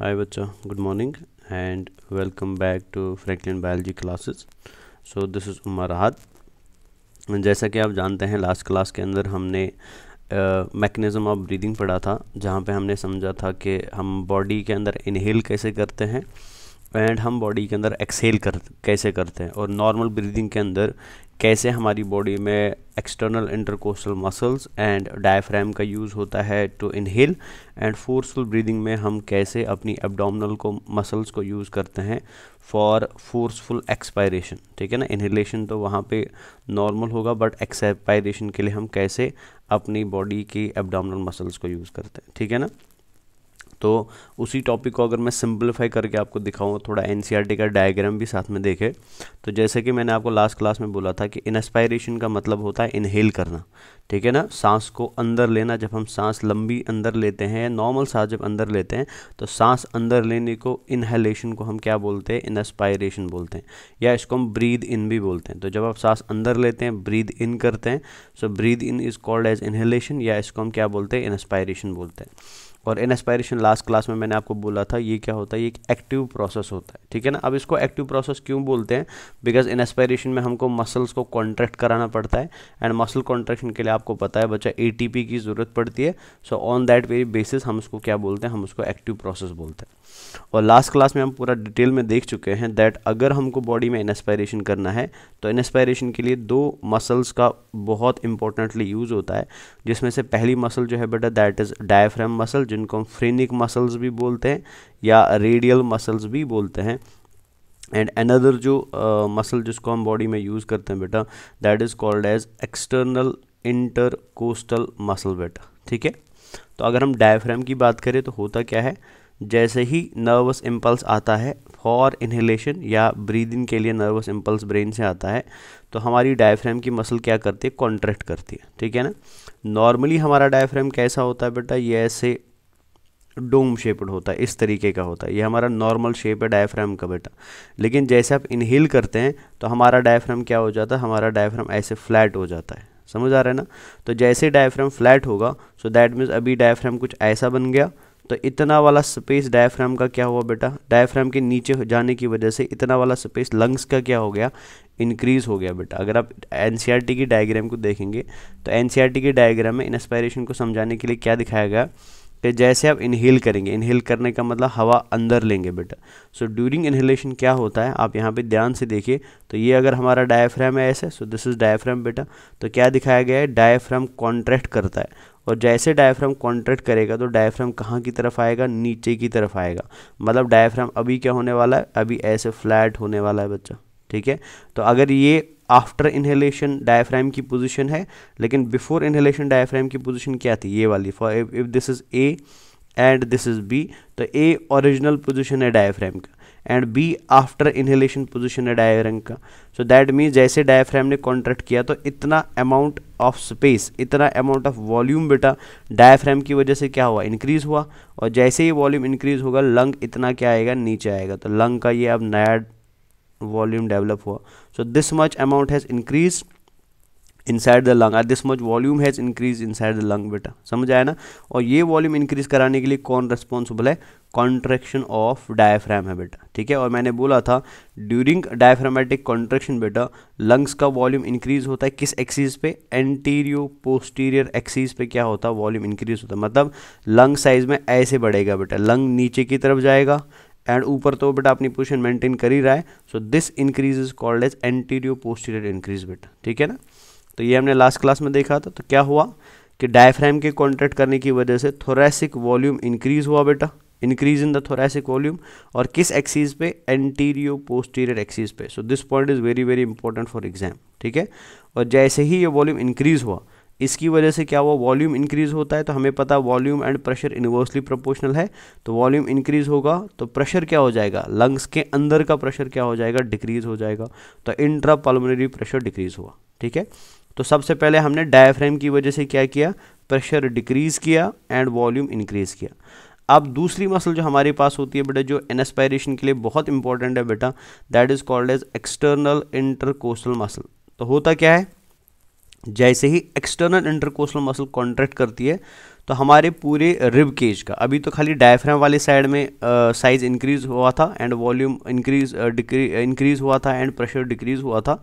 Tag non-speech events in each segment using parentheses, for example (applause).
हाय बच्चा good morning and welcome back to Franklin biology classes so this is Umar Rahat जैसा कि आप जानते हैं लास्ट क्लास के अंदर हमने मैकेनिज्म ऑफ ब्रीदिंग पढ़ा था जहां पे हमने समझा था कि हम बॉडी के अंदर इनहेल कैसे करते हैं एंड हम बॉडी के अंदर एक्सेल कर कैसे करते हैं और नॉर्मल ब्रीदिंग के अंदर कैसे हमारी बॉडी में external intercostal muscles and diaphragm का यूज़ होता है to inhale and forceful breathing में हम कैसे अपनी एबडामनल को मसल्स को यूज़ करते हैं फॉर फोर्सफुल एक्सपायरेशन ठीक है ना इनहेलेशन तो वहाँ पे नॉर्मल होगा बट एक्सपायरेशन के लिए हम कैसे अपनी बॉडी की एबडामनल मसल्स को यूज़ करते हैं ठीक है ना तो उसी टॉपिक को अगर मैं सिंप्लीफाई करके आपको दिखाऊँ थोड़ा एन e का डायग्राम भी साथ में देखे तो जैसे कि मैंने आपको लास्ट क्लास में बोला था कि इंस्पायरेशन का मतलब होता है इनहेल करना ठीक है ना सांस को अंदर लेना जब हम सांस लंबी अंदर लेते हैं या नॉर्मल सांस जब अंदर लेते हैं तो सांस अंदर लेने को इनहेलेशन को हम क्या बोलते हैं इंस्पायरेशन बोलते हैं या इसको हम ब्रीद इन भी बोलते हैं तो जब आप सांस अंदर लेते हैं ब्रीद इन करते हैं so breathe in is called as inhalation या इसको हम क्या बोलते हैं इंस्पायरेशन बोलते हैं और इन एस्पायरेशन लास्ट क्लास में मैंने आपको बोला था ये क्या होता है ये एक एक्टिव प्रोसेस होता है ठीक है ना अब इसको एक्टिव प्रोसेस क्यों बोलते हैं बिकॉज इन एस्पायरेशन में हमको मसल्स को कॉन्ट्रैक्ट कराना पड़ता है एंड मसल कॉन्ट्रैक्शन के लिए आपको पता है बच्चा ए की ज़रूरत पड़ती है so on that very basis हम उसको क्या बोलते हैं हम उसको एक्टिव प्रोसेस बोलते हैं और लास्ट क्लास में हम पूरा डिटेल में देख चुके हैं दैट अगर हमको बॉडी में इंस्पायरेशन करना है तो इंस्पायरेशन के लिए दो मसल्स का बहुत इंपॉर्टेंटली यूज़ होता है जिसमें से पहली मसल जो है बेटा दैट इज़ डायफ्राम मसल जिनको हम फ्रेनिक मसल्स भी बोलते हैं या रेडियल मसल्स भी बोलते हैं एंड अनदर जो मसल uh, जिसको हम बॉडी में यूज़ करते हैं बेटा that is called as external intercostal muscle बेटा ठीक है तो अगर हम डायफ्राम की बात करें तो होता क्या है जैसे ही नर्वस इम्पल्स आता है फॉर इन्हेलेशन या ब्रीदिंग के लिए नर्वस इम्पल्स ब्रेन से आता है तो हमारी डायफ्राम की मसल क्या करती है कॉन्ट्रैक्ट करती है ठीक है ना नॉर्मली हमारा डायफ्राम कैसा होता है बेटा ये ऐसे डोम शेप्ड होता है इस तरीके का होता है ये हमारा नॉर्मल शेप है डायफ्राम का बेटा लेकिन जैसे आप इनहेल करते हैं तो हमारा डायफ्राम क्या हो जाता है हमारा डायफ्राम ऐसे फ्लैट हो जाता है समझ आ रहा है ना तो जैसे डायफ्राम फ्लैट होगा सो दैट मीन्स अभी डायफ्राम कुछ ऐसा बन गया तो इतना वाला स्पेस डायफ्राम का क्या हुआ बेटा डायफ्राम के नीचे जाने की वजह से इतना वाला स्पेस लंग्स का क्या हो गया इंक्रीज़ हो गया बेटा अगर आप एन की डायग्राम को देखेंगे तो एन के डायग्राम में इंस्पायरेशन को समझाने के लिए क्या दिखाया गया पे जैसे आप इनहेल करेंगे इनहेल करने का मतलब हवा अंदर लेंगे बेटा सो ड्यूरिंग इनहेलेशन क्या होता है आप यहाँ पे ध्यान से देखिए तो ये अगर हमारा डायफ्राम है ऐसे सो दिस इज़ डायफ्राम बेटा तो क्या दिखाया गया है डायफ्राम कॉन्ट्रैक्ट करता है और जैसे डायफ्राम कॉन्ट्रैक्ट करेगा तो डायफ्राम कहाँ की तरफ आएगा नीचे की तरफ आएगा मतलब डायफ्राम अभी क्या होने वाला है अभी ऐसे फ्लैट होने वाला है बच्चा ठीक है तो अगर ये आफ्टर इन्हेलेशन डायफ्राम की पोजिशन है लेकिन बिफोर इन्हेलेशन डायफ्राम की पोजिशन क्या थी ये वाली for if this is A and this is B तो ए ओरिजिनल पोजिशन है डायफ्राम का and B after inhalation position है डायफ्राम का सो दैट मीन्स जैसे डायफ्राम ने कॉन्ट्रैक्ट किया तो इतना अमाउंट ऑफ स्पेस इतना अमाउंट ऑफ वॉल्यूम बेटा डायफ्राम की वजह से क्या हुआ इंक्रीज हुआ और जैसे ही वॉल्यूम इंक्रीज होगा लंग इतना क्या आएगा नीचे आएगा तो लंग का ये अब नया वॉल्यूम डेवलप हुआ so this much amount has increase inside the lung this much volume has increase inside the lung बेटा समझ आया ना और ये वॉल्यूम इंक्रीज कराने के लिए कौन रेस्पॉन्सिबल है कॉन्ट्रेक्शन ऑफ डायफ्राम है बेटा ठीक है और मैंने बोला था ड्यूरिंग डायफ्रामेटिक कॉन्ट्रेक्शन बेटा लंग्स का वॉल्यूम इंक्रीज होता है किस एक्सीज पे एंटीरियो पोस्टीरियर एक्सीज पे क्या होता है वॉल्यूम इंक्रीज होता है मतलब लंग साइज में ऐसे बढ़ेगा बेटा लंग नीचे की तरफ जाएगा एंड ऊपर तो बेटा अपनी पोजिशन मेंटेन कर ही रहा है so this increase is called as antero posterior increase बेटा ठीक है ना तो ये हमने लास्ट क्लास में देखा था तो क्या हुआ कि डायफ्राम के कॉन्ट्रैक्ट करने की वजह से थोरेसिक वॉल्यूम इंक्रीज हुआ बेटा increase in the thoracic volume और किस एक्सीज पे एंटीरियो पोस्टीरियर एक्सीज पे so this point is very very important for exam ठीक है और जैसे ही ये वॉल्यूम इंक्रीज हुआ इसकी वजह से क्या हुआ वॉल्यूम इंक्रीज होता है तो हमें पता volume and pressure inversely proportional है तो वॉल्यूम इंक्रीज होगा तो प्रेशर क्या हो जाएगा लंग्स के अंदर का प्रेशर क्या हो जाएगा डिक्रीज हो जाएगा तो इंट्रा प्रेशर डिक्रीज हुआ ठीक है तो सबसे पहले हमने डायफ्रेम की वजह से क्या किया प्रेशर डिक्रीज किया एंड वॉल्यूम इंक्रीज किया अब दूसरी मसल जो हमारे पास होती है बेटा जो इनस्पायरेशन के लिए बहुत इंपॉर्टेंट है बेटा that is called as external intercostal muscle तो होता क्या है जैसे ही एक्सटर्नल इंटरकोस्टल मसल कॉन्ट्रैक्ट करती है तो हमारे पूरे रिब केज का अभी तो खाली डायफ्राम वाले साइड में साइज इंक्रीज हुआ था and volume increase decrease increase हुआ था एंड प्रेशर डिक्रीज हुआ था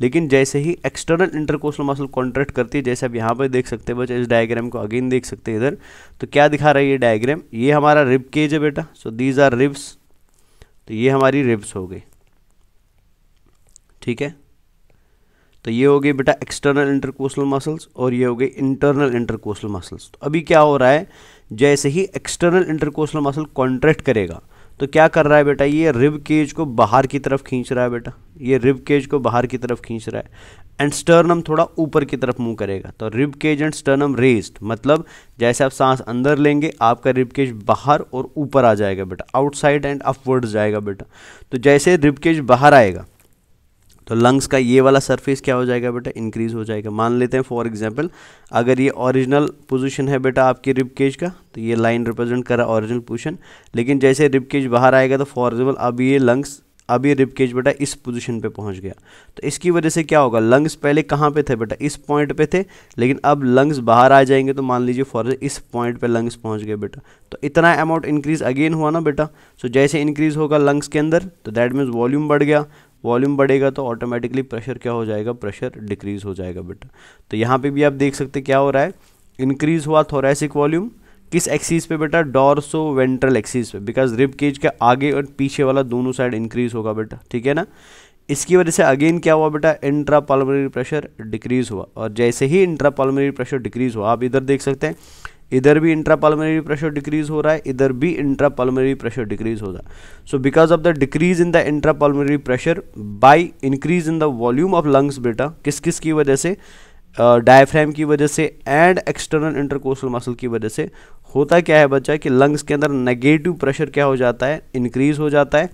लेकिन जैसे ही एक्सटर्नल इंटरकोस्टल मसल कॉन्ट्रैक्ट करती है जैसे आप यहाँ पर देख सकते हैं बच्चे इस डायग्राम को अगेन देख सकते हैं इधर तो क्या दिखा रहा है ये डायग्राम ये हमारा रिब केज है बेटा सो दीज आर रिब्स तो ये हमारी रिब्स हो गई ठीक है तो ये हो गई बेटा एक्सटर्नल इंटरकोसल मसल्स और ये हो गए इंटरनल इंटरकोसल मसल्स तो अभी क्या हो रहा है जैसे ही एक्सटर्नल इंटरकोसल मसल कॉन्ट्रैक्ट करेगा तो क्या कर रहा है बेटा ये रिब केज को बाहर की तरफ खींच रहा है बेटा ये रिब केज को बाहर की तरफ खींच रहा है एंड स्टर्नम थोड़ा ऊपर की तरफ मूव करेगा तो rib cage and sternum raised मतलब जैसे आप सांस अंदर लेंगे आपका रिब केज बाहर और ऊपर आ जाएगा बेटा आउटसाइड एंड अपवर्ड जाएगा बेटा तो जैसे रिब केज बाहर आएगा तो लंग्स का ये वाला सरफेस क्या हो जाएगा बेटा इंक्रीज हो जाएगा मान लेते हैं फॉर एग्जांपल अगर ये ओरिजिनल पोजीशन है बेटा आपके रिब केज का तो ये लाइन रिप्रेजेंट कर रहा है ओरिजिनल पोजीशन लेकिन जैसे रिब केज बाहर आएगा तो फॉर एग्जाम्पल अब ये लंग्स अब ये रिब केज बेटा इस पोजीशन पे पहुंच गया तो इसकी वजह से क्या होगा लंग्स पहले कहाँ पे थे बेटा इस पॉइंट पे थे लेकिन अब लंग्स बाहर आ जाएंगे तो मान लीजिए फॉर इस पॉइंट पे लंग्स पहुंच गए बेटा तो इतना अमाउंट इंक्रीज अगेन हुआ ना बेटा सो जैसे इंक्रीज होगा लंग्स के अंदर तो दैट मीन्स वॉल्यूम बढ़ गया वॉल्यूम बढ़ेगा तो ऑटोमेटिकली प्रेशर क्या हो जाएगा प्रेशर डिक्रीज़ हो जाएगा बेटा तो यहाँ पे भी आप देख सकते क्या हो रहा है इंक्रीज़ हुआ थोरेसिक वॉल्यूम किस एक्सीज पे बेटा डॉर्सो वेंट्रल एक्सीज पे बिकॉज रिब केज के आगे और पीछे वाला दोनों साइड इंक्रीज होगा बेटा ठीक है ना इसकी वजह से अगेन क्या हुआ बेटा इंट्रा प्रेशर डिक्रीज हुआ और जैसे ही इंट्रा प्रेशर डिक्रीज हुआ आप इधर देख सकते हैं इधर भी इंट्रा प्रेशर डिक्रीज हो रहा है इधर भी इंट्रा प्रेशर डिक्रीज हो रहा है so because of the decrease in the intra pressure by increase in the volume of lungs बेटा किस किस की वजह से डायफ्राम uh, की वजह से एंड एक्सटर्नल इंटरकोसल मसल की वजह से होता क्या है बच्चा कि लंग्स के अंदर नेगेटिव प्रेशर क्या हो जाता है इंक्रीज हो जाता है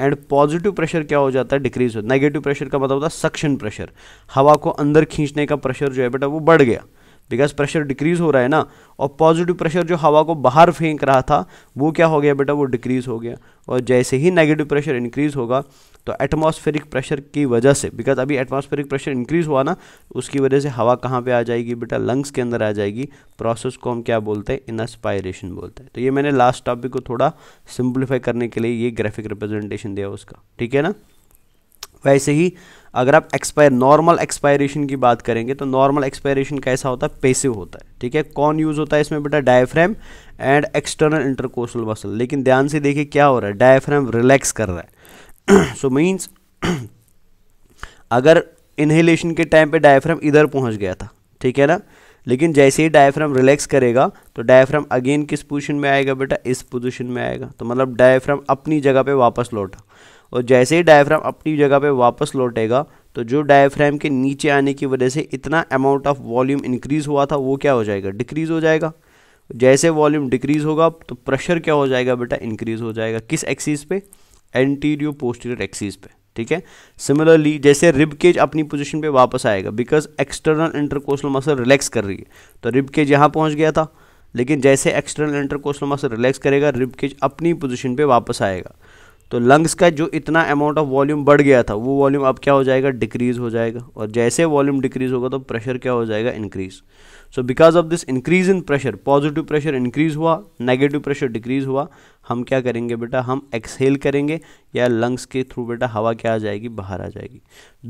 एंड पॉजिटिव प्रेशर क्या हो जाता है डिक्रीज हो नेगेटिव प्रेशर का मतलब होता है सक्शन प्रेशर हवा को अंदर खींचने का प्रेशर जो है बेटा वो बढ़ गया बिकॉज प्रेशर डिक्रीज़ हो रहा है ना और पॉजिटिव प्रेशर जो हवा को बाहर फेंक रहा था वो क्या हो गया बेटा वो डिक्रीज़ हो गया और जैसे ही नेगेटिव प्रेशर इंक्रीज़ होगा तो एटमॉस्फेरिक प्रेशर की वजह से बिकॉज अभी एटमॉस्फेरिक प्रेशर इंक्रीज़ हुआ ना उसकी वजह से हवा कहाँ पे आ जाएगी बेटा लंग्स के अंदर आ जाएगी प्रोसेस को हम क्या बोलते हैं इनस्पायरेशन बोलते हैं तो ये मैंने लास्ट टॉपिक को थोड़ा सिंप्लीफाई करने के लिए ये ग्राफिक रिप्रेजेंटेशन दिया उसका ठीक है ना वैसे ही अगर आप एक्सपायर नॉर्मल एक्सपायरेशन की बात करेंगे तो नॉर्मल एक्सपायरेशन कैसा होता है पेसिव होता है ठीक है कौन यूज़ होता है इसमें बेटा diaphragm and external intercostal muscle लेकिन ध्यान से देखिए क्या हो रहा है डायफ्रेम रिलैक्स कर रहा है सो (clears throat) मीन्स (clears throat) अगर इनहेलेशन के टाइम पे डायफ्रेम इधर पहुंच गया था ठीक है ना लेकिन जैसे ही डायफ्राम रिलैक्स करेगा तो डायफ्राम अगेन किस पोजीशन में आएगा बेटा इस पोजीशन में आएगा तो मतलब डायफ्राम अपनी जगह पे वापस लौटा और जैसे ही डायफ्राम अपनी जगह पे वापस लौटेगा तो जो डायफ्राम के नीचे आने की वजह से इतना अमाउंट ऑफ वॉल्यूम इंक्रीज़ हुआ था वो क्या हो जाएगा डिक्रीज़ हो जाएगा जैसे वॉल्यूम डिक्रीज़ होगा तो प्रेशर क्या हो जाएगा बेटा इंक्रीज़ हो जाएगा किस एक्सीज पे एंटीरियो पोस्टीरियर एक्सीज पे ठीक है सिमिलरली जैसे रिब केज अपनी पोजीशन पे वापस आएगा because external intercostal muscle relax कर रही है तो रिब केज यहाँ पहुँच गया था लेकिन जैसे एक्सटर्नल इंटरकोस्टल मसल रिलैक्स करेगा रिब केज अपनी पोजिशन पर वापस आएगा तो लंग्स का जो इतना अमाउंट ऑफ वॉल्यूम बढ़ गया था वो वॉल्यूम अब क्या हो जाएगा डिक्रीज हो जाएगा और जैसे वॉल्यूम डिक्रीज होगा तो प्रेशर क्या हो जाएगा increase so because of this increase in pressure positive pressure increase हुआ नेगेटिव प्रेशर डिक्रीज हुआ हम क्या करेंगे बेटा हम एक्सहेल करेंगे या लंग्स के थ्रू बेटा हवा क्या आ जाएगी बाहर आ जाएगी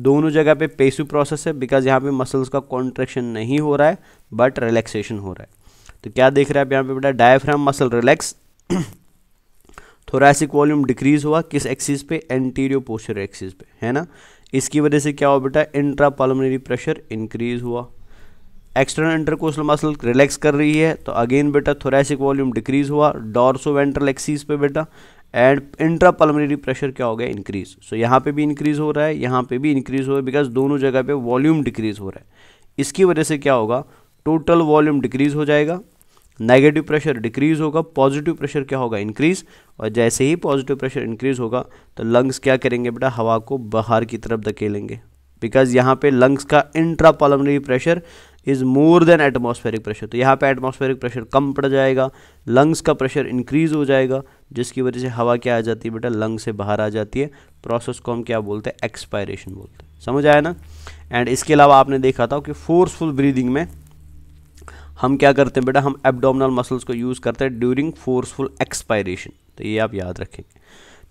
दोनों जगह पे पेसिव प्रोसेस है बिकॉज यहाँ पे मसल्स का कॉन्ट्रेक्शन नहीं हो रहा है बट रिलैक्सेशन हो रहा है तो क्या देख रहे हैं आप यहाँ पे बेटा diaphragm muscle relax thoracic volume decrease हुआ किस एक्सिस पे एंटीरियो पोस्टर एक्सिस पे है ना इसकी वजह से क्या हुआ बेटा इंट्रा पलमनरी प्रेशर इंक्रीज हुआ एक्सटर्नल इंटरकोस्टल मसल रिलैक्स कर रही है तो अगेन बेटा थोरासिक वॉल्यूम डिक्रीज हुआ डॉर्सो वेंट्रल एक्सिस पे बेटा एंड इंट्रा पल्मोनरी प्रेशर क्या हो गया इंक्रीज सो यहाँ पे भी इंक्रीज हो रहा है यहाँ पे भी इंक्रीज हो रहा है बिकॉज दोनों जगह पे वॉल्यूम डिक्रीज हो रहा है इसकी वजह से क्या होगा टोटल वॉल्यूम डिक्रीज हो जाएगा नेगेटिव प्रेशर डिक्रीज होगा पॉजिटिव प्रेशर क्या होगा इंक्रीज और जैसे ही पॉजिटिव प्रेशर इंक्रीज होगा तो लंग्स क्या करेंगे बेटा हवा को बाहर की तरफ धकेलेंगे बिकॉज यहाँ पे लंग्स का intrapulmonary pressure is more than atmospheric pressure तो यहाँ पे एटमोस्फेरिक प्रेशर कम पड़ जाएगा लंग्स का प्रेशर इंक्रीज हो जाएगा जिसकी वजह से हवा क्या आ जाती है बेटा लंग से बाहर आ जाती है प्रोसेस को हम क्या बोलते हैं एक्सपायरेशन बोलते हैं समझ आया ना एंड इसके अलावा आपने देखा था कि फोर्सफुल ब्रीदिंग में हम क्या करते हैं बेटा हम एबडोमिनल मसल्स को यूज़ करते हैं ड्यूरिंग फोर्सफुल एक्सपायरेशन तो ये आप याद रखेंगे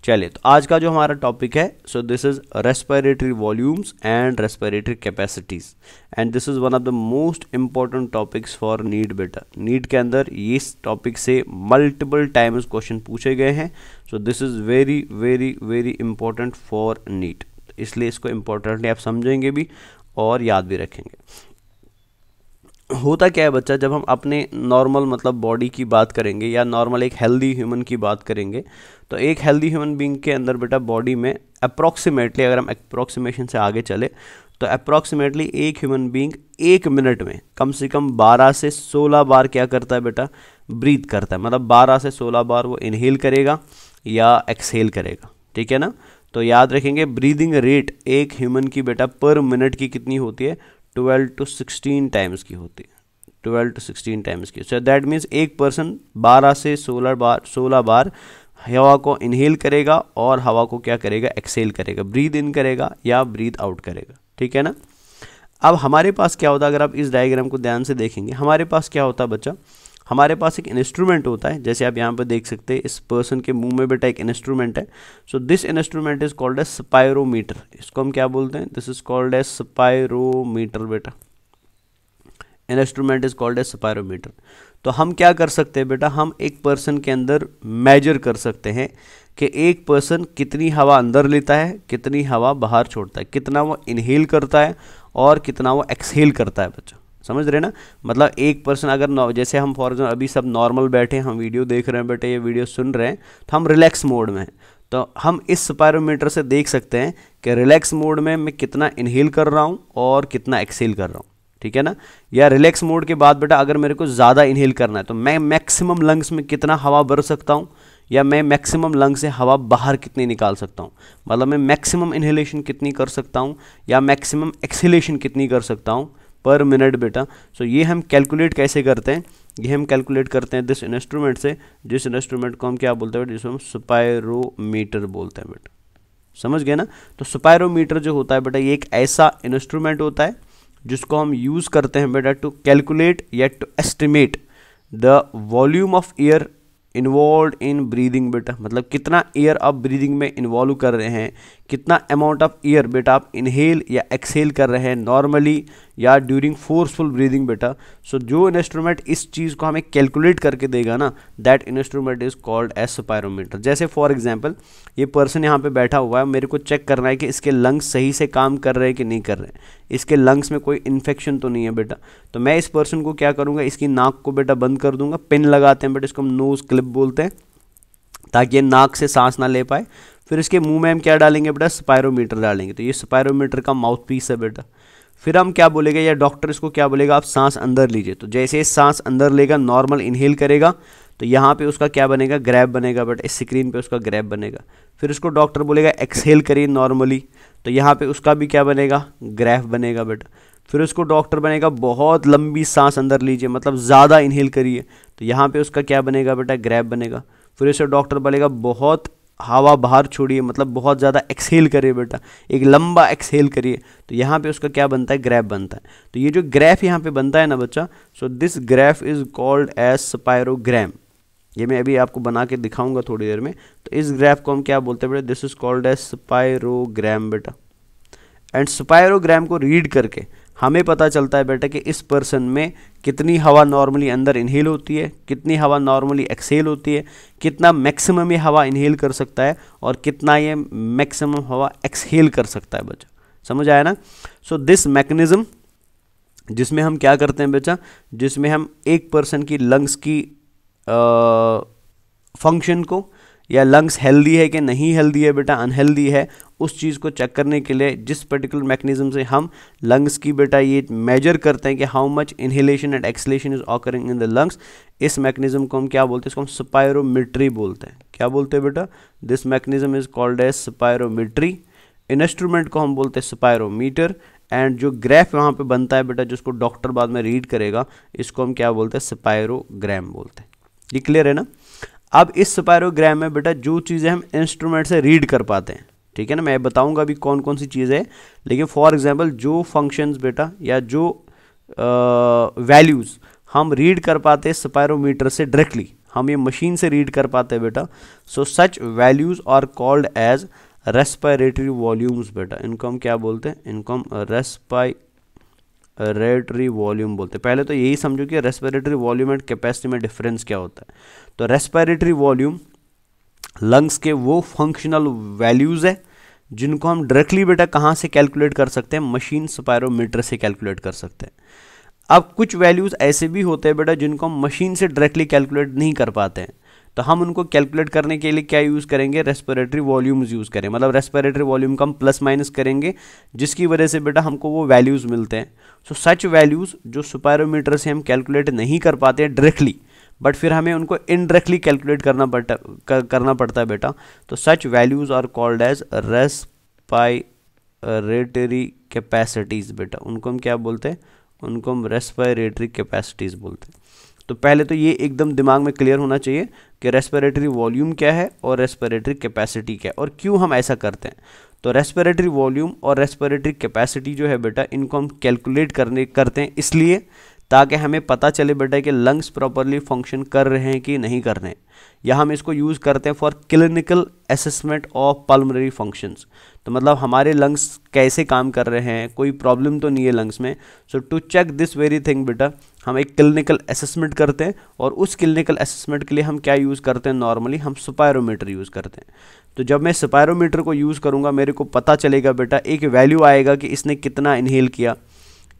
चलिए तो आज का जो हमारा टॉपिक है so this is respiratory volumes and respiratory capacities and this is one of the most important topics for NEET बेटा नीट के अंदर इस टॉपिक से मल्टीपल टाइम्स क्वेश्चन पूछे गए हैं so this is very very very important for NEET इसलिए इसको इम्पोर्टेंटली आप समझेंगे भी और याद भी रखेंगे होता क्या है बच्चा जब हम अपने नॉर्मल मतलब बॉडी की बात करेंगे या नॉर्मल एक हेल्दी ह्यूमन की बात करेंगे तो एक हेल्दी ह्यूमन बींग के अंदर बेटा बॉडी में अप्रॉक्सीमेटली अगर हम अप्रॉक्सीमेशन से आगे चले तो अप्रॉक्सीमेटली एक ह्यूमन बींग एक मिनट में कम से कम 12 से 16 बार क्या करता है बेटा ब्रीथ करता है मतलब 12 से 16 बार वो इनहेल करेगा या एक्सहेल करेगा ठीक है ना तो याद रखेंगे ब्रीदिंग रेट एक ह्यूमन की बेटा पर मिनट की कितनी होती है ट्वेल्व टू सिक्सटीन टाइम्स की होती है ट्वेल्व टू सिक्सटीन टाइम्स की सो दैट मीन्स एक पर्सन बारह से सोलह बार सोलह बार हवा को इनहेल करेगा और हवा को क्या करेगा एक्सेल करेगा ब्रीद इन करेगा या ब्रीद आउट करेगा ठीक है ना अब हमारे पास क्या होता है अगर आप इस डायग्राम को ध्यान से देखेंगे हमारे पास क्या होता बच्चा हमारे पास एक इंस्ट्रूमेंट होता है जैसे आप यहाँ पर देख सकते हैं इस पर्सन के मुंह में बेटा एक इंस्ट्रूमेंट है so this instrument is called a spirometer इसको हम क्या बोलते हैं this is called a spirometer बेटा instrument is called a spirometer तो हम क्या कर सकते हैं बेटा हम एक पर्सन के अंदर मेजर कर सकते हैं कि एक पर्सन कितनी हवा अंदर लेता है कितनी हवा बाहर छोड़ता है कितना वो इनहेल करता है और कितना वो एक्सहेल करता है बच्चा समझ रहे ना मतलब एक पर्सन अगर जैसे हम फॉर एग्जाम्पल अभी सब नॉर्मल बैठे हैं हम वीडियो देख रहे हैं बैठे ये वीडियो सुन रहे हैं तो हम रिलैक्स मोड में हैं तो हम इस स्पायरोमीटर से देख सकते हैं कि रिलैक्स मोड में मैं कितना इनहेल कर रहा हूँ और कितना एक्सेल कर रहा हूँ ठीक है ना या रिलैक्स मोड के बाद बेटा अगर मेरे को ज़्यादा इनहेल करना है तो मैं मैक्सिमम लंग्स में कितना हवा भर सकता हूँ या मैं मैक्सिमम लंग से हवा बाहर कितनी निकाल सकता हूँ मतलब मैं मैक्सिमम इनहेलेशन कितनी कर सकता हूँ या मैक्सिमम एक्सीलेशन कितनी कर सकता हूँ पर मिनट बेटा सो so, ये हम कैलकुलेट कैसे करते हैं ये हम कैलकुलेट करते हैं दिस इंस्ट्रूमेंट से जिस इंस्ट्रूमेंट को हम क्या बोलते हैं जिसको हम स्पायरोमीटर बोलते हैं बेटा समझ गए ना तो स्पायरोमीटर जो होता है बेटा ये एक ऐसा इंस्ट्रूमेंट होता है जिसको हम यूज़ करते हैं बेटा टू कैलकुलेट या to estimate the volume of air involve in breathing बेटा मतलब कितना एयर आप ब्रीदिंग में इन्वॉल्व कर रहे हैं कितना अमाउंट ऑफ एयर बेटा आप इनहेल या एक्सेल कर रहे हैं नॉर्मली या ड्यूरिंग फोर्सफुल ब्रीदिंग बेटा सो so, जो इंस्ट्रूमेंट इस चीज़ को हमें कैलकुलेट करके देगा ना that instrument is called as spirometer जैसे फॉर एग्जाम्पल ये पर्सन यहाँ पे बैठा हुआ है मेरे को चेक करना है कि इसके लंग्स सही से काम कर रहे हैं कि नहीं कर रहे हैं इसके लंग्स में कोई इन्फेक्शन तो नहीं है बेटा तो मैं इस पर्सन को क्या करूँगा इसकी नाक को बेटा बंद कर दूंगा पिन लगाते हैं बेटा इसको हम नोज़ क्लिप बोलते हैं ताकि ये नाक से सांस ना ले पाए फिर इसके मुंह में हम क्या डालेंगे बेटा स्पायरोमीटर डालेंगे तो ये स्पायरोमीटर का माउथ पीस है बेटा फिर हम क्या बोलेंगे या डॉक्टर इसको क्या बोलेगा आप सांस अंदर लीजिए तो जैसे सांस अंदर लेगा नॉर्मल इनहेल करेगा तो यहाँ पे उसका क्या बनेगा ग्रैब बनेगा बट इस स्क्रीन पे उसका ग्रैब बनेगा फिर उसको डॉक्टर बोलेगा एक्सेल करिए नॉर्मली तो यहाँ पे उसका भी क्या बनेगा ग्रैफ बनेगा बेटा फिर उसको डॉक्टर बनेगा बहुत लंबी सांस अंदर लीजिए मतलब ज़्यादा इनहेल करिए तो यहाँ पे उसका क्या बनेगा बेटा ग्रैब बनेगा फिर उसको डॉक्टर बोलेगा बहुत हवा बाहर छोड़िए मतलब बहुत ज़्यादा एक्सेल करिए बेटा एक लंबा एक्सेल करिए तो यहाँ पे उसका क्या बनता है ग्रैफ बनता है तो ये जो ग्रैफ यहाँ पे बनता है ना बच्चा so this graph is called as spirogram ये मैं अभी आपको बना के दिखाऊंगा थोड़ी देर में तो इस ग्रैफ को हम क्या बोलते हैं बेटा this is called as spirogram बेटा एंड स्पायरोग्राम को रीड करके हमें पता चलता है बेटा कि इस पर्सन में कितनी हवा नॉर्मली अंदर इनहेल होती है कितनी हवा नॉर्मली एक्सेल होती है कितना मैक्सिमम ये हवा इनहेल कर सकता है और कितना ये मैक्सिमम हवा एक्सहेल कर सकता है बच्चा समझ आया ना सो दिस मैकेनिज्म जिसमें हम क्या करते हैं बच्चा जिसमें हम एक पर्सन की लंग्स की फंक्शन को या लंग्स हेल्दी है कि नहीं हेल्दी है बेटा अनहेल्दी है उस चीज़ को चेक करने के लिए जिस पर्टिकुलर मैकेनिज्म से हम लंग्स की बेटा ये मेजर करते हैं कि how much inhalation and exhalation is occurring in the lungs इस मैकेनिज्म को हम क्या बोलते हैं इसको हम स्पायरोमिट्री बोलते हैं क्या बोलते हैं बेटा this mechanism is called as spirometry instrument को हम बोलते हैं स्पायरोमीटर एंड जो ग्राफ वहाँ पे बनता है बेटा जिसको डॉक्टर बाद में रीड करेगा इसको हम क्या बोलते हैं स्पायरोग्राम बोलते हैं ये क्लियर है ना अब इस स्पायरोग्राम में बेटा जो चीज़ें हम इंस्ट्रूमेंट से रीड कर पाते हैं ठीक है ना मैं बताऊंगा अभी कौन कौन सी चीज़ है लेकिन फॉर एग्जाम्पल जो फंक्शंस बेटा या जो वैल्यूज़ हम रीड कर पाते हैं स्पायरोमीटर से डायरेक्टली हम ये मशीन से रीड कर पाते हैं बेटा so such values are called as respiratory volumes बेटा इनको हम क्या बोलते हैं इनको हम रेस्पाई रेटरी वॉल्यूम बोलते हैं पहले तो यही समझो कि रेस्पिरेटरी वॉल्यूम एंड कैपेसिटी में डिफरेंस क्या होता है तो रेस्पिरेटरी वॉल्यूम लंग्स के वो फंक्शनल वैल्यूज़ है जिनको हम डायरेक्टली बेटा कहाँ से कैलकुलेट कर सकते हैं मशीन स्पायरोमीटर से कैलकुलेट कर सकते हैं अब कुछ वैल्यूज़ ऐसे भी होते हैं बेटा जिनको हम मशीन से डायरेक्टली कैलकुलेट नहीं कर पाते हैं तो हम उनको कैलकुलेट करने के लिए क्या यूज़ करेंगे रेस्पिरेटरी वॉल्यूम्स यूज़ करें मतलब रेस्पिरेटरी वॉल्यूम का हम प्लस माइनस करेंगे जिसकी वजह से बेटा हमको वो वैल्यूज़ मिलते हैं सो सच वैल्यूज़ जो सुपायरोमीटर से हम कैलकुलेट नहीं कर पाते डायरेक्टली बट फिर हमें उनको इनडायरेक्टली कैलकुलेट करना पड़ता करना पड़ता है बेटा तो such values are called as respiratory capacities बेटा उनको हम क्या बोलते हैं उनको हम रेस्पायरेटरी कैपेसिटीज़ बोलते हैं तो पहले तो ये एकदम दिमाग में क्लियर होना चाहिए कि रेस्पिरेटरी वॉल्यूम क्या है और रेस्पिरेटरी कैपेसिटी क्या है और क्यों हम ऐसा करते हैं तो रेस्पिरेटरी वॉल्यूम और रेस्पिरेटरी कैपेसिटी जो है बेटा इनको हम कैलकुलेट करने करते हैं इसलिए ताकि हमें पता चले बेटा कि लंग्स प्रॉपरली फंक्शन कर रहे हैं कि नहीं कर रहे हैं या हम इसको यूज़ करते हैं for clinical assessment of pulmonary functions तो मतलब हमारे लंग्स कैसे काम कर रहे हैं कोई प्रॉब्लम तो नहीं है लंग्स में so to check this very thing बेटा हम एक क्लिनिकल असेसमेंट करते हैं और उस क्लिनिकल असेसमेंट के लिए हम क्या यूज़ करते हैं नॉर्मली हम स्पायरोमीटर यूज़ करते हैं तो जब मैं स्पायरोमीटर को यूज़ करूँगा मेरे को पता चलेगा बेटा एक वैल्यू आएगा कि इसने कितना इनहेल किया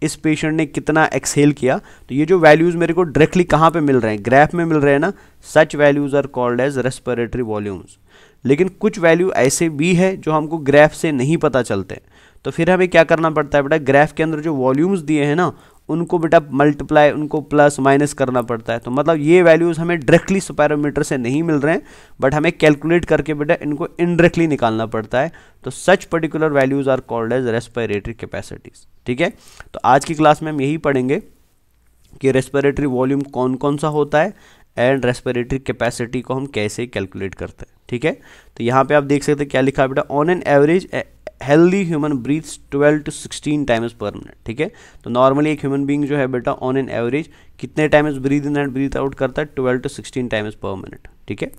इस पेशेंट ने कितना एक्सेल किया तो ये जो वैल्यूज़ मेरे को डायरेक्टली कहाँ पे मिल रहे हैं ग्राफ में मिल रहे हैं ना such values are called as respiratory volumes लेकिन कुछ वैल्यू ऐसे भी है जो हमको ग्राफ से नहीं पता चलते तो फिर हमें क्या करना पड़ता है बेटा ग्राफ के अंदर जो वॉल्यूम्स दिए हैं ना उनको बेटा मल्टीप्लाई उनको प्लस माइनस करना पड़ता है तो मतलब ये वैल्यूज़ हमें डायरेक्टली स्पायरोमीटर से नहीं मिल रहे हैं बट हमें कैलकुलेट करके बेटा इनको इनडायरेक्टली निकालना पड़ता है तो such particular values are called as respiratory capacities ठीक है तो आज की क्लास में हम यही पढ़ेंगे कि रेस्पिरेटरी वॉल्यूम कौन कौन सा होता है एंड रेस्पिरेटरी कैपेसिटी को हम कैसे कैलकुलेट करते हैं ठीक है तो यहाँ पे आप देख सकते हैं क्या लिखा है बेटा on an average healthy human breathes 12 to 16 times per minute ठीक है तो नॉर्मली एक ह्यूमन बींग जो है बेटा ऑन एन एवरेज कितने times breathe in and breathe out करता है 12 टू 16 टाइम्स पर मिनट ठीक है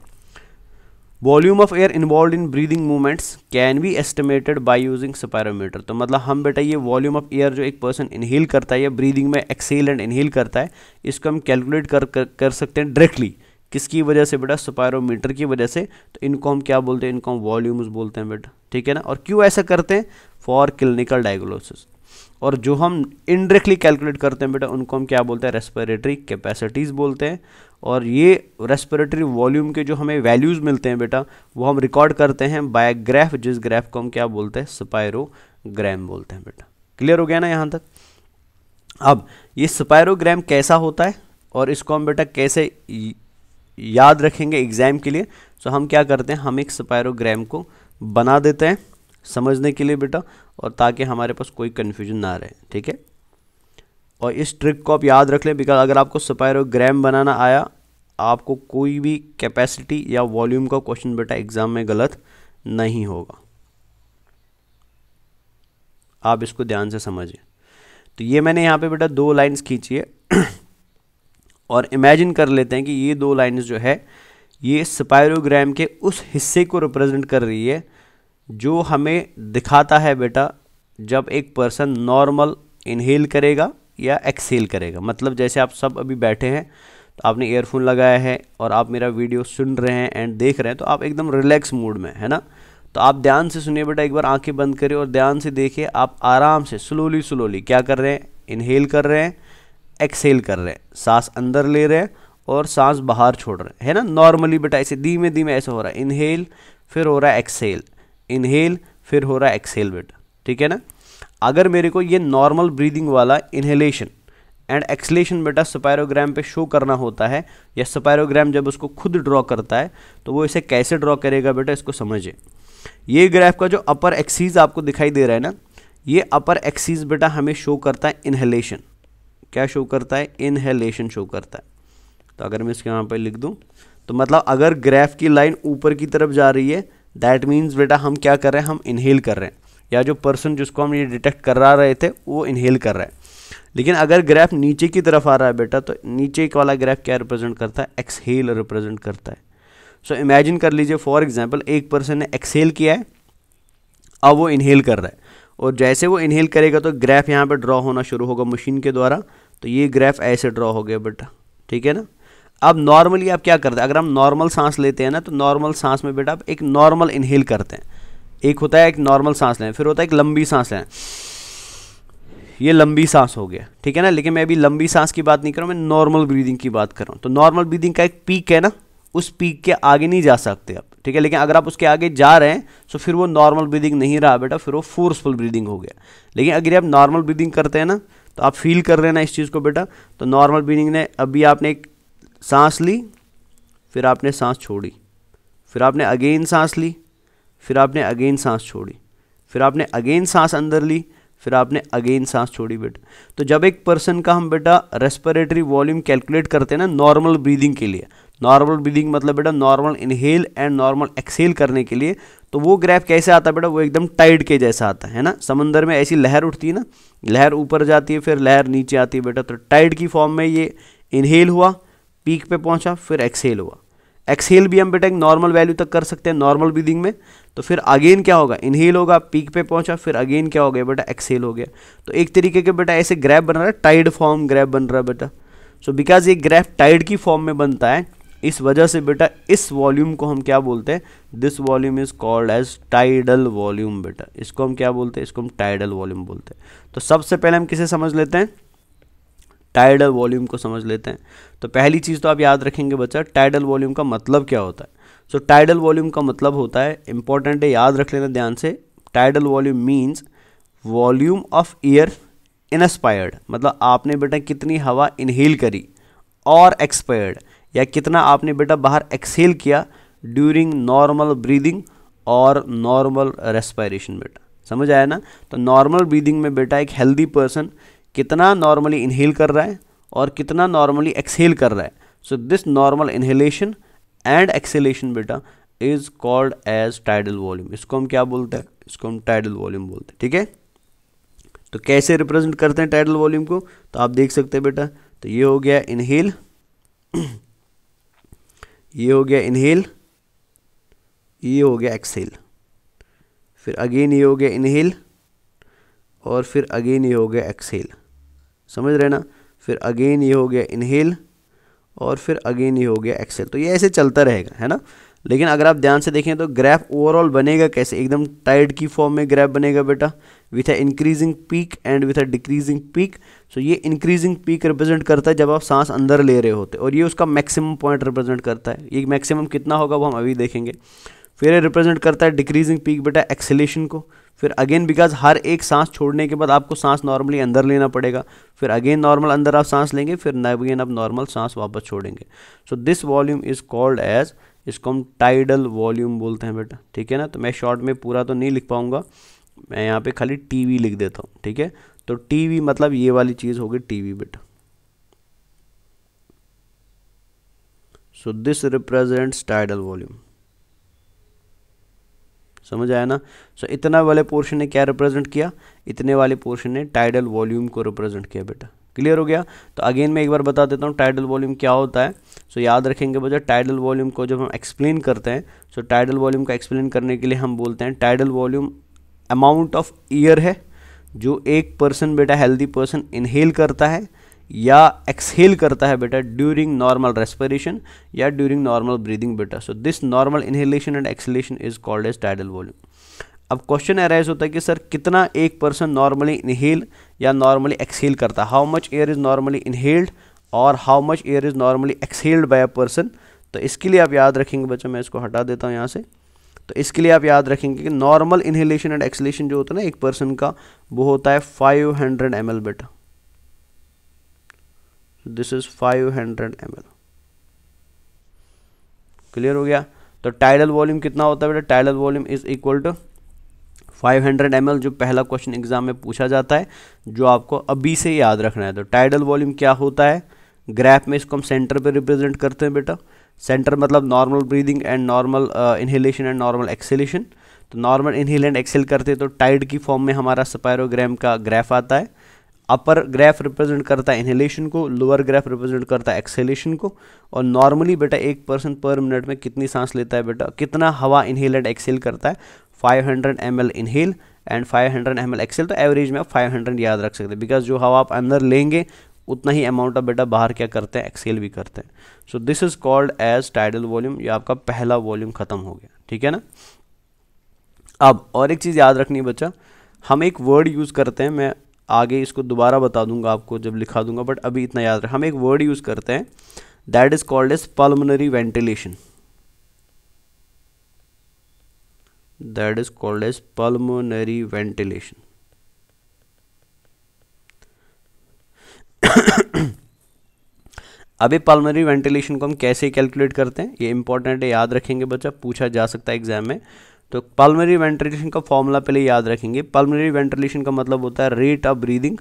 volume of air involve in breathing movements can be estimated by using spirometer तो मतलब हम बेटा ये वॉल्यूम ऑफ एयर जो एक पर्सन इनहेल करता है या ब्रीदिंग में एक्सेल एंड इनहेल करता है इसको हम कैलकुलेट कर, कर कर सकते हैं डायरेक्टली किसकी वजह से बेटा स्पायरोमीटर की वजह से तो इनको हम क्या बोलते हैं इनको हम वॉल्यूम्स बोलते हैं बेटा ठीक है ना और क्यों ऐसा करते हैं फॉर क्लिनिकल डायग्नोसिस और जो हम इनडायरेक्टली कैलकुलेट करते हैं बेटा उनको हम क्या बोलते हैं रेस्पिरेटरी कैपेसिटीज़ बोलते हैं और ये रेस्पिरेटरी वॉल्यूम के जो हमें वैल्यूज़ मिलते हैं बेटा वो हम रिकॉर्ड करते हैं बाय ग्राफ जिस ग्राफ को हम क्या बोलते हैं स्पायरोग्राम बोलते हैं बेटा क्लियर हो गया ना यहाँ तक अब ये स्पायरोग्राम कैसा होता है और इसको हम बेटा कैसे याद रखेंगे एग्ज़ाम के लिए तो हम क्या करते हैं हम एक स्पायरोग्राम को बना देते हैं समझने के लिए बेटा और ताकि हमारे पास कोई कन्फ्यूजन ना रहे ठीक है और इस ट्रिक को आप याद रख लें बिकॉज अगर आपको स्पायरोग्राम बनाना आया आपको कोई भी कैपेसिटी या वॉल्यूम का क्वेश्चन बेटा एग्ज़ाम में गलत नहीं होगा आप इसको ध्यान से समझिए तो ये मैंने यहाँ पे बेटा दो लाइंस खींची है और इमेजिन कर लेते हैं कि ये दो लाइंस जो है ये स्पायरोग्राम के उस हिस्से को रिप्रेजेंट कर रही है जो हमें दिखाता है बेटा जब एक पर्सन नॉर्मल इनहेल करेगा या एक्सेल करेगा मतलब जैसे आप सब अभी बैठे हैं तो आपने ईयरफोन लगाया है और आप मेरा वीडियो सुन रहे हैं एंड देख रहे हैं तो आप एकदम रिलैक्स मूड में है ना तो आप ध्यान से सुनिए बेटा एक बार आंखें बंद करें और ध्यान से देखिए आप आराम से स्लोली स्लोली क्या कर रहे हैं इनहेल कर रहे हैं एक्सेल कर रहे हैं सांस अंदर ले रहे हैं और सांस बाहर छोड़ रहे हैं है ना नॉर्मली बेटा ऐसे धीमे धीमे ऐसा हो रहा है इनहेल फिर हो रहा है एक्सेल इनहेल फिर हो रहा है एक्सेल बेटा ठीक है ना अगर मेरे को ये नॉर्मल ब्रीदिंग वाला इनहेलेशन एंड एक्सलेशन बेटा स्पायरोग्राम पे शो करना होता है या स्पायरोग्राम जब उसको खुद ड्रॉ करता है तो वो इसे कैसे ड्रॉ करेगा बेटा इसको समझे ये ग्राफ का जो अपर एक्सीज आपको दिखाई दे रहा है ना ये अपर एक्सीज बेटा हमें शो करता है इनहेलेशन क्या शो करता है इनहेलेशन शो करता है तो अगर मैं इसके यहाँ पर लिख दूँ तो मतलब अगर ग्रेफ की लाइन ऊपर की तरफ जा रही है दैट मीन्स बेटा हम क्या कर रहे हैं हम इनहेल कर रहे हैं या जो पर्सन जिसको हम ये डिटेक्ट करा रहे थे वो इनहेल कर रहा है लेकिन अगर ग्राफ नीचे की तरफ आ रहा है बेटा तो नीचे वाला ग्राफ क्या रिप्रेजेंट करता है एक्सहेल रिप्रेजेंट करता है सो so, इमेजिन कर लीजिए फॉर एग्जाम्पल एक पर्सन ने एक्सहेल किया है अब वो इनहेल कर रहा है और जैसे वो इनहेल करेगा तो ग्राफ यहाँ पर ड्रॉ होना शुरू होगा मशीन के द्वारा तो ये ग्राफ ऐसे ड्रॉ हो गया बेटा ठीक है ना अब नॉर्मली आप क्या करते हैं अगर हम नॉर्मल सांस लेते हैं ना तो नॉर्मल सांस में बेटा आप एक नॉर्मल इनहेल करते हैं एक होता है एक नॉर्मल सांस लें फिर होता है एक लंबी सांस लें ये लंबी सांस हो गया ठीक है ना लेकिन मैं अभी लंबी सांस की बात नहीं कर रहा हूँ मैं नॉर्मल ब्रीदिंग की बात कर रहा हूँ तो नॉर्मल ब्रीदिंग का एक पीक है ना उस पीक के आगे नहीं जा सकते आप ठीक है लेकिन अगर आप उसके आगे जा रहे हैं तो फिर वो नॉर्मल ब्रीदिंग नहीं रहा बेटा फिर वो फोर्सफुल ब्रीदिंग हो गया लेकिन अगर आप नॉर्मल ब्रीदिंग करते हैं ना तो आप फील कर रहे हैं ना इस चीज़ को बेटा तो नॉर्मल ब्रीदिंग ने अभी आपने एक सांस ली फिर आपने सांस छोड़ी फिर आपने अगेन सांस ली फिर आपने अगेन सांस छोड़ी फिर आपने अगेन सांस अंदर ली फिर आपने अगेन सांस छोड़ी बेटा तो जब एक पर्सन का हम बेटा रेस्पिरेटरी वॉल्यूम कैलकुलेट करते हैं ना नॉर्मल ब्रीदिंग के लिए नॉर्मल ब्रीदिंग मतलब बेटा normal inhale and normal exhale करने के लिए तो वो ग्राफ कैसे आता है बेटा वो एकदम टाइड के जैसा आता है ना समंदर में ऐसी लहर उठती है ना लहर ऊपर जाती है फिर लहर नीचे आती है बेटा तो टाइड की फॉर्म में ये इनहेल हुआ पीक पे पहुंचा फिर एक्सेल हुआ एक्सेल भी हम बेटा एक नॉर्मल वैल्यू तक कर सकते हैं नॉर्मल ब्रीदिंग में तो फिर अगेन क्या होगा इनहेल होगा पीक पे पहुंचा फिर अगेन क्या हो गया बेटा एक्सेल हो गया तो एक तरीके के बेटा ऐसे ग्रैप बन रहा है टाइड फॉर्म ग्रैप बन रहा है बेटा सो बिकॉज ये ग्रैप टाइड की फॉर्म में बनता है इस वजह से बेटा इस वॉल्यूम को हम क्या बोलते हैं this volume is called as tidal volume बेटा इसको हम क्या बोलते हैं इसको हम टाइडल वॉल्यूम बोलते हैं तो सबसे पहले हम किसे समझ लेते हैं टाइडल वॉल्यूम को समझ लेते हैं तो पहली चीज़ तो आप याद रखेंगे बच्चा टाइडल वॉल्यूम का मतलब क्या होता है सो टाइडल वॉल्यूम का मतलब होता है इंपॉर्टेंट है याद रख लेना ध्यान से tidal volume means volume of air inspired मतलब आपने बेटा कितनी हवा इनहेल करी और एक्सपायर्ड या कितना आपने बेटा बाहर एक्सेल किया ड्यूरिंग नॉर्मल ब्रीदिंग और नॉर्मल रेस्पायरेशन बेटा समझ आया ना तो नॉर्मल ब्रीदिंग में बेटा एक हेल्दी पर्सन कितना नॉर्मली इनहेल कर रहा है और कितना नॉर्मली एक्सेल कर रहा है so this normal inhalation and exhalation बेटा is called as tidal volume इसको हम क्या बोलते हैं इसको हम टाइडल वॉल्यूम बोलते हैं ठीक है तो कैसे रिप्रेजेंट करते हैं टाइडल वॉल्यूम को तो आप देख सकते हैं बेटा तो ये हो गया इनहेल (clears throat) ये हो गया इनहेल ये हो गया एक्सेल फिर अगेन ये हो गया इनहेल और फिर अगेन ये हो गया एक्सेल समझ रहे ना फिर अगेन ये हो गया इनहेल और फिर अगेन ये हो गया एक्सेल तो ये ऐसे चलता रहेगा है ना लेकिन अगर आप ध्यान से देखें तो ग्राफ ओवरऑल बनेगा कैसे एकदम टाइट की फॉर्म में ग्राफ बनेगा बेटा with a increasing peak and with a decreasing peak so ये इंक्रीजिंग पीक रिप्रेजेंट करता है जब आप सांस अंदर ले रहे होते और ये उसका मैक्सिमम पॉइंट रिप्रेजेंट करता है ये मैक्सिमम कितना होगा वो हम अभी देखेंगे फिर ये रिप्रेजेंट करता है डिक्रीजिंग पीक बेटा एक्सेलेशन को फिर अगेन बिकॉज हर एक सांस छोड़ने के बाद आपको सांस नॉर्मली अंदर लेना पड़ेगा फिर अगेन नॉर्मल अंदर आप सांस लेंगे फिर अगेन आप नॉर्मल सांस वापस छोड़ेंगे so this volume is called as इसको हम टाइडल वॉल्यूम बोलते हैं बेटा ठीक है ना तो मैं शॉर्ट में पूरा तो नहीं लिख पाऊंगा मैं यहाँ पे खाली टीवी लिख देता हूँ ठीक है तो टीवी मतलब ये वाली चीज़ होगी टीवी बेटा so this represents tidal volume समझ आया ना सो so, इतना वाले पोर्शन ने क्या रिप्रेजेंट किया इतने वाले पोर्शन ने टाइडल वॉल्यूम को रिप्रेजेंट किया बेटा क्लियर हो गया तो अगेन मैं एक बार बता देता हूँ टाइडल वॉल्यूम क्या होता है सो so, याद रखेंगे बच्चा टाइडल वॉल्यूम को जब हम एक्सप्लेन करते हैं सो so, टाइडल वॉल्यूम का एक्सप्लेन करने के लिए हम बोलते हैं tidal volume amount of air है जो एक पर्सन बेटा हेल्दी पर्सन इनहेल करता है या एक्सहेल करता है बेटा ड्यूरिंग नॉर्मल रेस्पिरेशन या ड्यूरिंग नॉर्मल ब्रीदिंग बेटा so this normal inhalation and exhalation is called as tidal volume अब क्वेश्चन अराइज होता है कि सर कितना एक पर्सन नॉर्मली इनहेल या नॉर्मली एक्सहेल करता है how much air is normally inhaled और how much air is normally exhaled by a person तो इसके लिए आप याद रखेंगे बच्चा मैं इसको हटा देता हूँ यहाँ से तो इसके लिए आप याद रखेंगे कि नॉर्मल इन्हेलेशन एंड एक्सलेशन जो होता है ना एक पर्सन का वो होता है 500 हंड्रेड एम एल बेटा this is five hundred M L clear हो गया तो टाइडल वॉल्यूम कितना होता है बेटा tidal volume is equal to 500 hundred M जो पहला क्वेश्चन एग्जाम में पूछा जाता है जो आपको अभी से याद रखना है तो टाइडल वॉल्यूम क्या होता है ग्राफ में इसको हम सेंटर पे रिप्रेजेंट करते हैं बेटा सेंटर मतलब normal breathing and normal inhalation and normal exhalation तो नॉर्मल इन्हील एंड एक्सेल करते तो टाइड की फॉर्म में हमारा स्पायरोग्राम का ग्राफ आता है अपर ग्राफ रिप्रेजेंट करता है इन्हेलेशन को लोअर ग्राफ रिप्रेजेंट करता है एक्सेलेशन को और नॉर्मली बेटा एक पर्सन पर मिनट में कितनी सांस लेता है बेटा कितना हवा इन्हील एंड एक्सेल करता है 500 hundred M L inhale and 500 hundred M L exhale तो एवरेज में आप 500 याद रख सकते हैं बिकॉज जो हवा आप अंदर लेंगे उतना ही अमाउंट ऑफ बेटा बाहर क्या करते हैं एक्सेल भी करते हैं so this is called as tidal volume ये आपका पहला वॉल्यूम खत्म हो गया ठीक है ना अब और एक चीज़ याद रखनी है बच्चा हम एक वर्ड यूज़ करते हैं मैं आगे इसको दोबारा बता दूंगा आपको जब लिखा दूंगा बट अभी इतना याद रख हम एक वर्ड यूज़ करते हैं that is called as pulmonary ventilation that is called as pulmonary ventilation (coughs) अभी पलमरी वेंटिलेशन को हम कैसे कैलकुलेट करते हैं ये इंपॉर्टेंट है याद रखेंगे बच्चा पूछा जा सकता है एग्जाम में तो पलमरी वेंटिलेशन का फॉर्मूला पहले याद रखेंगे पलमरी वेंटिलेशन का मतलब होता है rate of breathing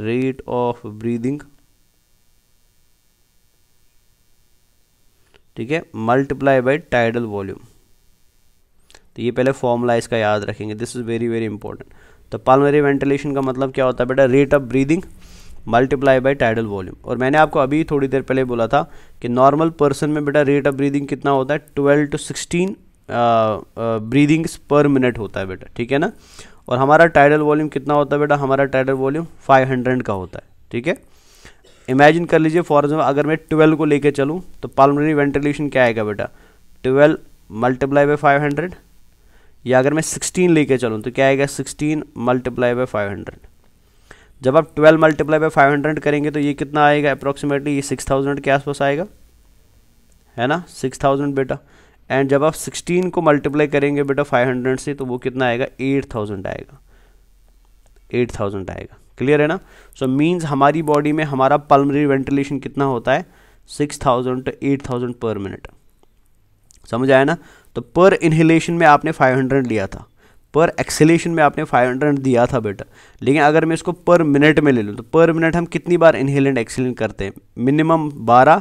rate of breathing ठीक है मल्टीप्लाई बाय टाइडल वॉल्यूम तो ये पहले फॉर्मूला इसका याद रखेंगे this is very very important तो पालमरी वेंटिलेशन का मतलब क्या होता है बेटा rate of breathing multiply by tidal volume और मैंने आपको अभी थोड़ी देर पहले बोला था कि नॉर्मल पर्सन में बेटा रेट ऑफ ब्रीदिंग कितना होता है twelve to sixteen breathings per minute होता है बेटा ठीक है ना और हमारा टाइडल वॉल्यूम कितना होता है बेटा हमारा टाइडल वॉल्यूम 500 का होता है ठीक है इमेजिन कर लीजिए फॉर एग्जाम्पल अगर मैं 12 को लेकर चलूँ तो पालमरी वेंटिलेशन क्या आएगा बेटा 12 मल्टीप्लाई बाई हंड्रेड या अगर मैं सिक्सटीन लेके चलूँ तो क्या आएगा sixteen multiply by five hundred जब आप twelve multiply by five hundred करेंगे तो ये कितना आएगा अप्रोक्सीमेटली ये सिक्स थाउजेंड के आसपास आएगा है ना सिक्स थाउजेंड बेटा एंड जब आप सिक्सटीन को मल्टीप्लाई करेंगे बेटा फाइव हंड्रेड से तो वो कितना आएगा एट थाउजेंड आएगा एट थाउजेंड आएगा क्लियर है ना सो so, मीन्स हमारी बॉडी में हमारा पल्मरी वेंटिलेशन कितना होता है six thousand to eight thousand per minute समझ आया ना तो पर इन्हेलेशन में आपने 500 लिया था पर एक्सेलेशन में आपने 500 दिया था बेटा लेकिन अगर मैं इसको पर मिनट में ले लूँ तो पर मिनट हम कितनी बार इनहेल एंड करते हैं मिनिमम 12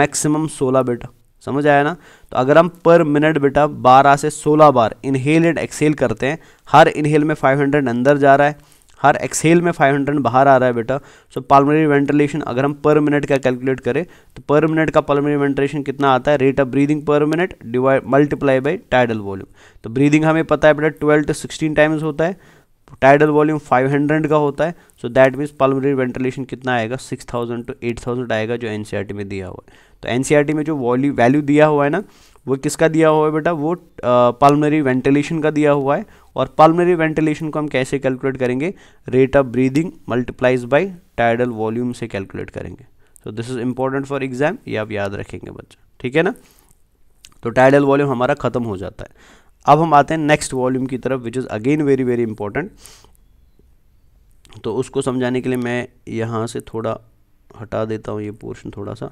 मैक्सिमम 16 बेटा समझ आया ना तो अगर हम पर मिनट बेटा 12 से 16 बार इनहेल एंड एक्सेल करते हैं हर इन्हेल में 500 अंदर जा रहा है हर एक्सेल में 500 बाहर आ रहा है बेटा सो पालमरी वेंटिलेशन अगर हम पर मिनट का कैलकुलेट करें तो पर मिनट का पलमरी वेंटिलेशन कितना आता है rate of breathing per minute divide multiply by tidal volume तो ब्रीदिंग हमें पता है बेटा ट्वेल्व टू सिक्सटीन टाइम्स होता है टाइडल वॉल्यूम 500 का होता है so that means pulmonary ventilation कितना आएगा सिक्स टू एट आएगा जो एन e में दिया हुआ है तो एन e में जो वॉल्यू वैल्यू दिया हुआ है ना वो किसका दिया हुआ है बेटा वो पालमरी वेंटिलेशन का दिया हुआ है और पालमरी वेंटिलेशन को हम कैसे कैलकुलेट करेंगे rate of breathing multiplies by tidal volume से कैलकुलेट करेंगे तो this is important for exam ये आप याद रखेंगे बच्चा ठीक है ना तो टाइडल वॉल्यूम हमारा खत्म हो जाता है अब हम आते हैं नेक्स्ट वॉल्यूम की तरफ which is again very very important तो उसको समझाने के लिए मैं यहाँ से थोड़ा हटा देता हूँ ये पोर्शन थोड़ा सा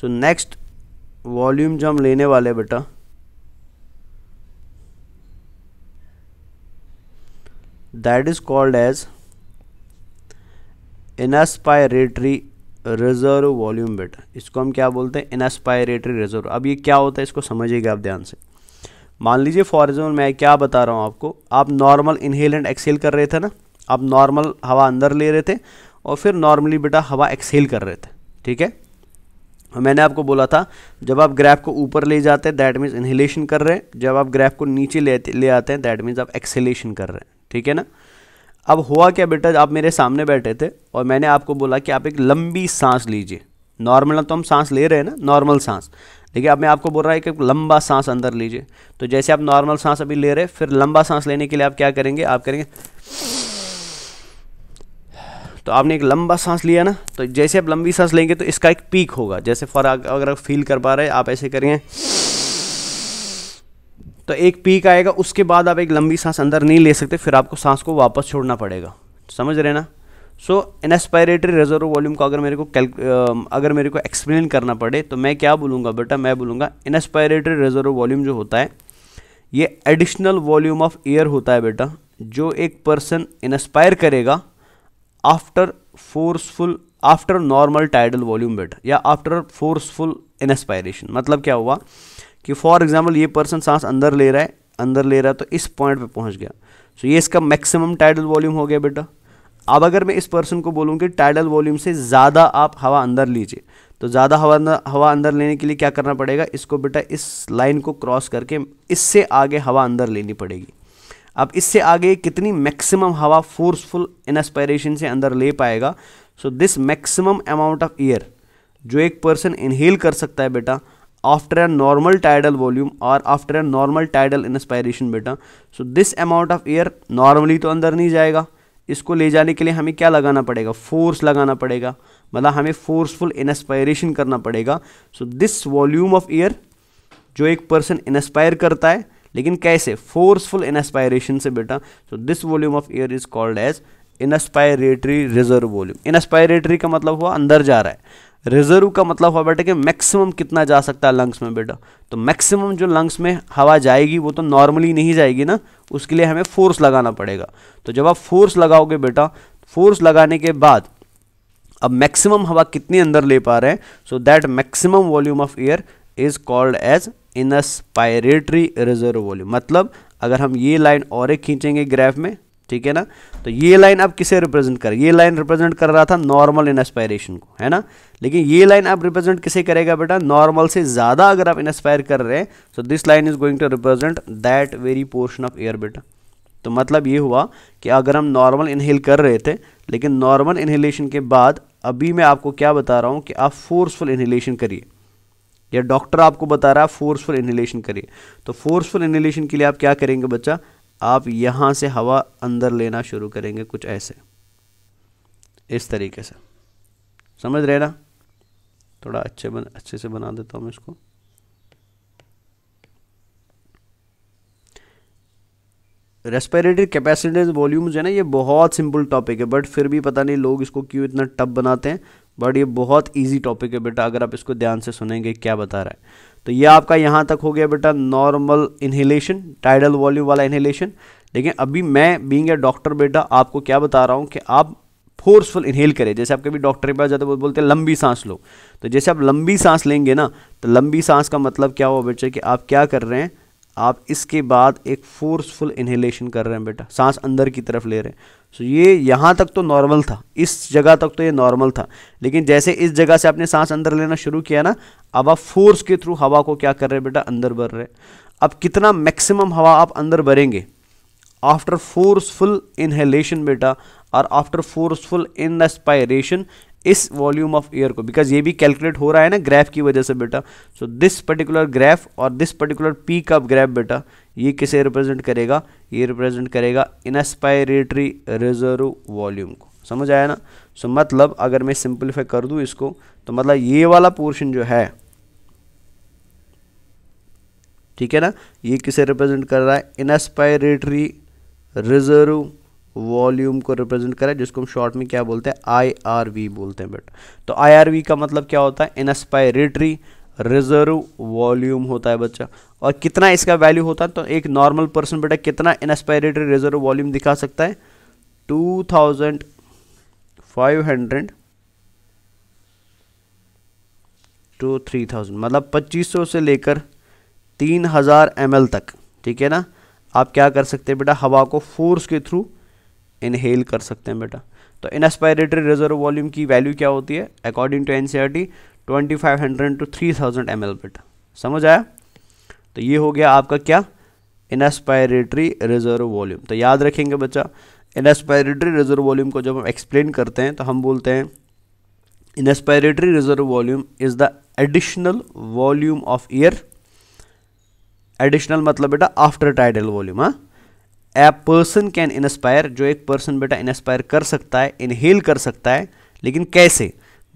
सो नेक्स्ट वॉल्यूम जो हम लेने वाले बेटा that is called as inspiratory reserve volume बेटा इसको हम क्या बोलते हैं इनस्पायरेटरी रिजर्व अब ये क्या होता है इसको समझिएगा आप ध्यान से मान लीजिए फॉर एग्जाम्पल मैं क्या बता रहा हूँ आपको आप नॉर्मल इनहेल एंड एक्सेल कर रहे थे ना आप नॉर्मल हवा अंदर ले रहे थे और फिर नॉर्मली बेटा हवा एक्सेल कर रहे थे ठीक है मैंने आपको बोला था जब आप ग्राफ को ऊपर ले जाते हैं दैट मीन्स इनहेलेशन कर रहे हैं जब आप ग्राफ को नीचे ले ले आते हैं दैट मीन्स आप एक्सेलेशन कर रहे हैं ठीक है ना अब हुआ क्या बेटा आप मेरे सामने बैठे थे और मैंने आपको बोला कि आप एक लंबी सांस लीजिए नॉर्मल तो हम सांस ले रहे हैं ना नॉर्मल सांस देखिए अब मैं आपको बोल रहा है कि लंबा सांस अंदर लीजिए तो जैसे आप नॉर्मल सांस अभी ले रहे फिर लंबा सांस लेने के लिए आप क्या करेंगे आप करेंगे तो आपने एक लंबा सांस लिया ना तो जैसे आप लंबी सांस लेंगे तो इसका एक पीक होगा जैसे फॉर अगर आप फील कर पा रहे आप ऐसे करेंगे तो एक पीक आएगा उसके बाद आप एक लंबी सांस अंदर नहीं ले सकते फिर आपको सांस को वापस छोड़ना पड़ेगा समझ रहे ना सो इनस्पायरेटरी रिजर्व वॉल्यूम को अगर मेरे को कैल अगर मेरे को एक्सप्लेन करना पड़े तो मैं क्या बोलूँगा बेटा मैं बोलूँगा इनस्पायरेटरी रिजर्व वॉल्यूम जो होता है ये एडिशनल वॉल्यूम ऑफ एयर होता है बेटा जो एक पर्सन इंस्पायर करेगा after forceful after normal tidal volume बेट या आफ्टर फोर्सफुल इनस्पायरेशन मतलब क्या हुआ कि फॉर एग्जाम्पल ये पर्सन सांस अंदर ले रहा है अंदर ले रहा है तो इस पॉइंट पे पहुंच गया सो so, ये इसका मैक्सिमम टाइडल वॉल्यूम हो गया बेटा अब अगर मैं इस पर्सन को बोलूँ कि टाइडल वॉल्यूम से ज़्यादा आप हवा अंदर लीजिए तो ज़्यादा हवा अंदर हवा अंदर लेने के लिए क्या करना पड़ेगा इसको बेटा इस लाइन को क्रॉस करके इससे आगे हवा अंदर लेनी पड़ेगी अब इससे आगे कितनी मैक्सिमम हवा फोर्सफुल इनस्पायरेशन से अंदर ले पाएगा so this maximum amount of air जो एक पर्सन इनहेल कर सकता है बेटा after a normal tidal volume और after a normal tidal inspiration बेटा so this amount of air normally तो अंदर नहीं जाएगा इसको ले जाने के लिए हमें क्या लगाना पड़ेगा फोर्स लगाना पड़ेगा मतलब हमें फोर्सफुल इंस्पायरेशन करना पड़ेगा so this volume of air जो एक पर्सन इंस्पायर करता है लेकिन कैसे फोर्सफुल इनस्पायरेशन से बेटा so this volume of air is called as inspiratory reserve volume inspiratory का मतलब हुआ अंदर जा रहा है रिजर्व का मतलब हुआ बेटा कि मैक्सिमम कितना जा सकता है लंग्स में बेटा तो मैक्सिमम जो लंग्स में हवा जाएगी वो तो नॉर्मली नहीं जाएगी ना उसके लिए हमें फोर्स लगाना पड़ेगा तो जब आप फोर्स लगाओगे बेटा फोर्स लगाने के बाद अब मैक्सिमम हवा कितनी अंदर ले पा रहे हैं so that maximum volume of air is called as inspiratory reserve volume मतलब अगर हम ये लाइन और एक खींचेंगे ग्राफ में ठीक है ना तो ये लाइन अब किसे रिप्रेजेंट कर ये लाइन रिप्रेजेंट कर रहा था नॉर्मल इनस्पायरेशन को है ना लेकिन ये लाइन अब रिप्रेजेंट किसे करेगा बेटा नॉर्मल से ज़्यादा अगर आप इंस्पायर कर रहे हैं तो this line is going to represent that very portion of air बेटा तो मतलब ये हुआ कि अगर हम नॉर्मल इनहेल कर रहे थे लेकिन नॉर्मल इनहेलेशन के बाद अभी मैं आपको क्या बता रहा हूँ कि आप फोर्सफुल इनहेलेशन करिए या डॉक्टर आपको बता रहा है फोर्सफुल इनहेलेशन करिए तो फोर्सफुल इनहेलेशन के लिए आप क्या करेंगे बच्चा आप यहाँ से हवा अंदर लेना शुरू करेंगे कुछ ऐसे इस तरीके से समझ रहे ना थोड़ा अच्छे बन अच्छे से बना देता हूँ मैं इसको रेस्पिरेटरी कैपेसिटीज वॉल्यूम्स है ना ये बहुत सिंपल टॉपिक है बट फिर भी पता नहीं लोग इसको क्यों इतना टफ बनाते हैं बट ये बहुत ईजी टॉपिक है बेटा अगर आप इसको ध्यान से सुनेंगे क्या बता रहा है तो ये आपका यहाँ तक हो गया बेटा नॉर्मल इन्हेलेशन टाइडल वॉल्यूम वाला इन्हेलेशन लेकिन अभी मैं बींग ए डॉक्टर बेटा आपको क्या बता रहा हूँ कि आप फोर्सफुल इन्हेल करें जैसे आप कभी डॉक्टर के पास जाते हैं बोलते हैं लंबी सांस लो तो जैसे आप लंबी सांस लेंगे ना तो लंबी सांस का मतलब क्या हुआ बेटा कि आप क्या कर रहे हैं आप इसके बाद एक फोर्सफुल इन्हेलेशन कर रहे हैं बेटा सांस अंदर की तरफ ले रहे हैं सो ये यहाँ तक तो नॉर्मल था इस जगह तक तो ये नॉर्मल था लेकिन जैसे इस जगह से आपने सांस अंदर लेना शुरू किया ना अब आप फोर्स के थ्रू हवा को क्या कर रहे हैं बेटा अंदर भर रहे अब कितना मैक्सिमम हवा आप अंदर भरेंगे आफ्टर फोर्सफुल इन्हेलेशन बेटा और आफ्टर फोर्सफुल इन एस्पायरेशन इस वॉल्यूम ऑफ एयर को बिकॉज ये भी कैलकुलेट हो रहा है ना ग्राफ की वजह से बेटा सो दिस पर्टिकुलर ग्राफ और this particular peak of graph बेटा ये किसे रिप्रेजेंट करेगा ये रिप्रेजेंट करेगा इनस्पायरेटरी रिजर्व वॉल्यूम को समझ आया ना सो so, मतलब अगर मैं सिंप्लीफाई कर दूँ इसको तो मतलब ये वाला पोर्शन जो है ठीक है ना ये किसे रिप्रेजेंट कर रहा है इनस्पायरेटरी रिजर्व वॉल्यूम को रिप्रेजेंट करें जिसको हम शॉर्ट में क्या बोलते हैं आई बोलते हैं बेटा तो आई का मतलब क्या होता है इनस्पायरेटरी रिजर्व वॉल्यूम होता है बच्चा और कितना इसका वैल्यू होता है तो एक नॉर्मल पर्सन बेटा कितना इनस्पायरेटरी रिजर्व वॉल्यूम दिखा सकता है two thousand five hundred to three thousand मतलब पच्चीस सौ से लेकर तीन हज़ार एम तक ठीक है ना आप क्या कर सकते हैं बेटा हवा को फोर्स के थ्रू इनहेल कर सकते हैं बेटा तो इनस्पायरेटरी रिजर्व वॉल्यूम की वैल्यू क्या होती है according to N C R T twenty five hundred to three thousand M L बेटा समझ आया तो ये हो गया आपका क्या इनस्पायरेटरी रिजर्व वॉल्यूम तो याद रखेंगे बच्चा इनस्पायरेटरी रिजर्व वॉल्यूम को जब हम एक्सप्लेन करते हैं तो हम बोलते हैं inspiratory reserve volume is the additional volume of air additional मतलब बेटा आफ्टर टाइडल वॉल्यूम हाँ ए पर्सन कैन इंस्पायर जो एक पर्सन बेटा इंस्पायर कर सकता है इनहेल कर सकता है लेकिन कैसे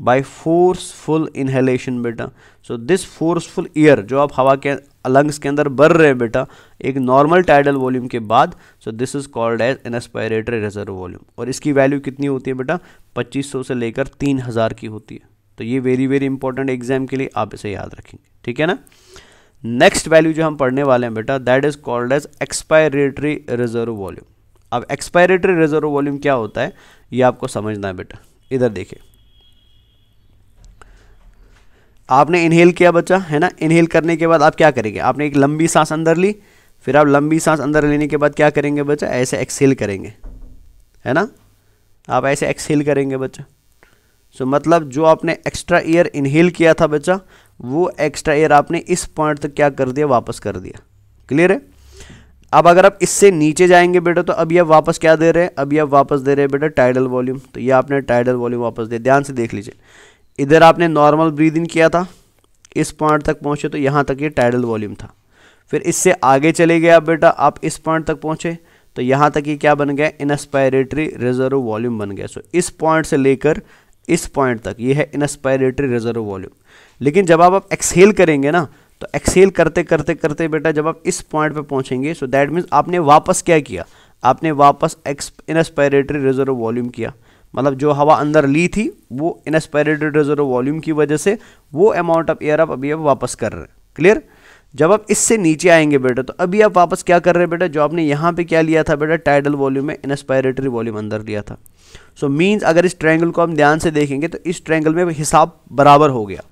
बाय फोर्सफुल इनहेलेशन बेटा सो दिस फोर्सफुल ईयर जो आप हवा के लंग्स के अंदर भर रहे हैं बेटा एक नॉर्मल टाइडल वॉल्यूम के बाद so this is called as inspiratory reserve volume और इसकी वैल्यू कितनी होती है बेटा 2500 से लेकर 3000 की होती है तो ये वेरी वेरी इंपॉर्टेंट एग्जाम के लिए आप इसे याद रखेंगे ठीक है ना नेक्स्ट वैल्यू जो हम पढ़ने वाले हैं बेटा that is called as expiratory reserve volume अब एक्सपायरेटरी रिजर्व वॉल्यूम क्या होता है ये आपको समझना है बेटा इधर देखिए आपने इनहेल किया बच्चा है ना इनहेल करने के बाद आप क्या करेंगे आपने एक लंबी सांस अंदर ली फिर आप लंबी सांस अंदर लेने के बाद क्या करेंगे बच्चा ऐसे एक्सेल करेंगे है ना आप ऐसे एक्सेल करेंगे बच्चा सो so, मतलब जो आपने एक्स्ट्रा ईयर इनहेल किया था बच्चा वो एक्स्ट्रा एयर आपने इस पॉइंट तक क्या कर दिया वापस कर दिया क्लियर है अब अगर आप इससे नीचे जाएंगे बेटा तो अभी आप वापस क्या दे रहे हैं अभी आप वापस दे रहे हैं बेटा टाइडल वॉल्यूम तो ये आपने टाइडल वॉल्यूम वापस दिया ध्यान से देख लीजिए इधर आपने नॉर्मल ब्रीदिंग किया था इस पॉइंट तक पहुँचे तो यहां तक ये टाइडल वॉल्यूम था फिर इससे आगे चले गए आप बेटा आप इस पॉइंट तक पहुँचे तो यहाँ तक ये क्या बन गया इनस्पायरेटरी रिजर्व वॉल्यूम बन गया सो इस पॉइंट से लेकर इस पॉइंट तक ये है इनस्पायरेटरी रिजर्व वॉल्यूम लेकिन जब आप एक्सेल करेंगे ना तो एक्सेल करते करते करते बेटा जब आप इस पॉइंट पे पहुंचेंगे सो दैट मीन्स आपने वापस क्या किया आपने वापस इनस्पायरेटरी रिजर्व वॉल्यूम किया मतलब जो हवा अंदर ली थी वो इनस्पायरेटरी रिजर्व वॉल्यूम की वजह से वो अमाउंट ऑफ एयर आप अभी आप वापस कर रहे हैं क्लियर जब आप इससे नीचे आएंगे बेटा तो अभी आप वापस क्या कर रहे हैं बेटा जो आपने यहाँ पे क्या लिया था बेटा टाइडल वॉल्यूम में इंस्पायरेटरी वॉल्यूम अंदर लिया था सो so, मीन्स अगर इस ट्रायंगल को हम ध्यान से देखेंगे तो इस ट्रायंगल में हिसाब बराबर हो गया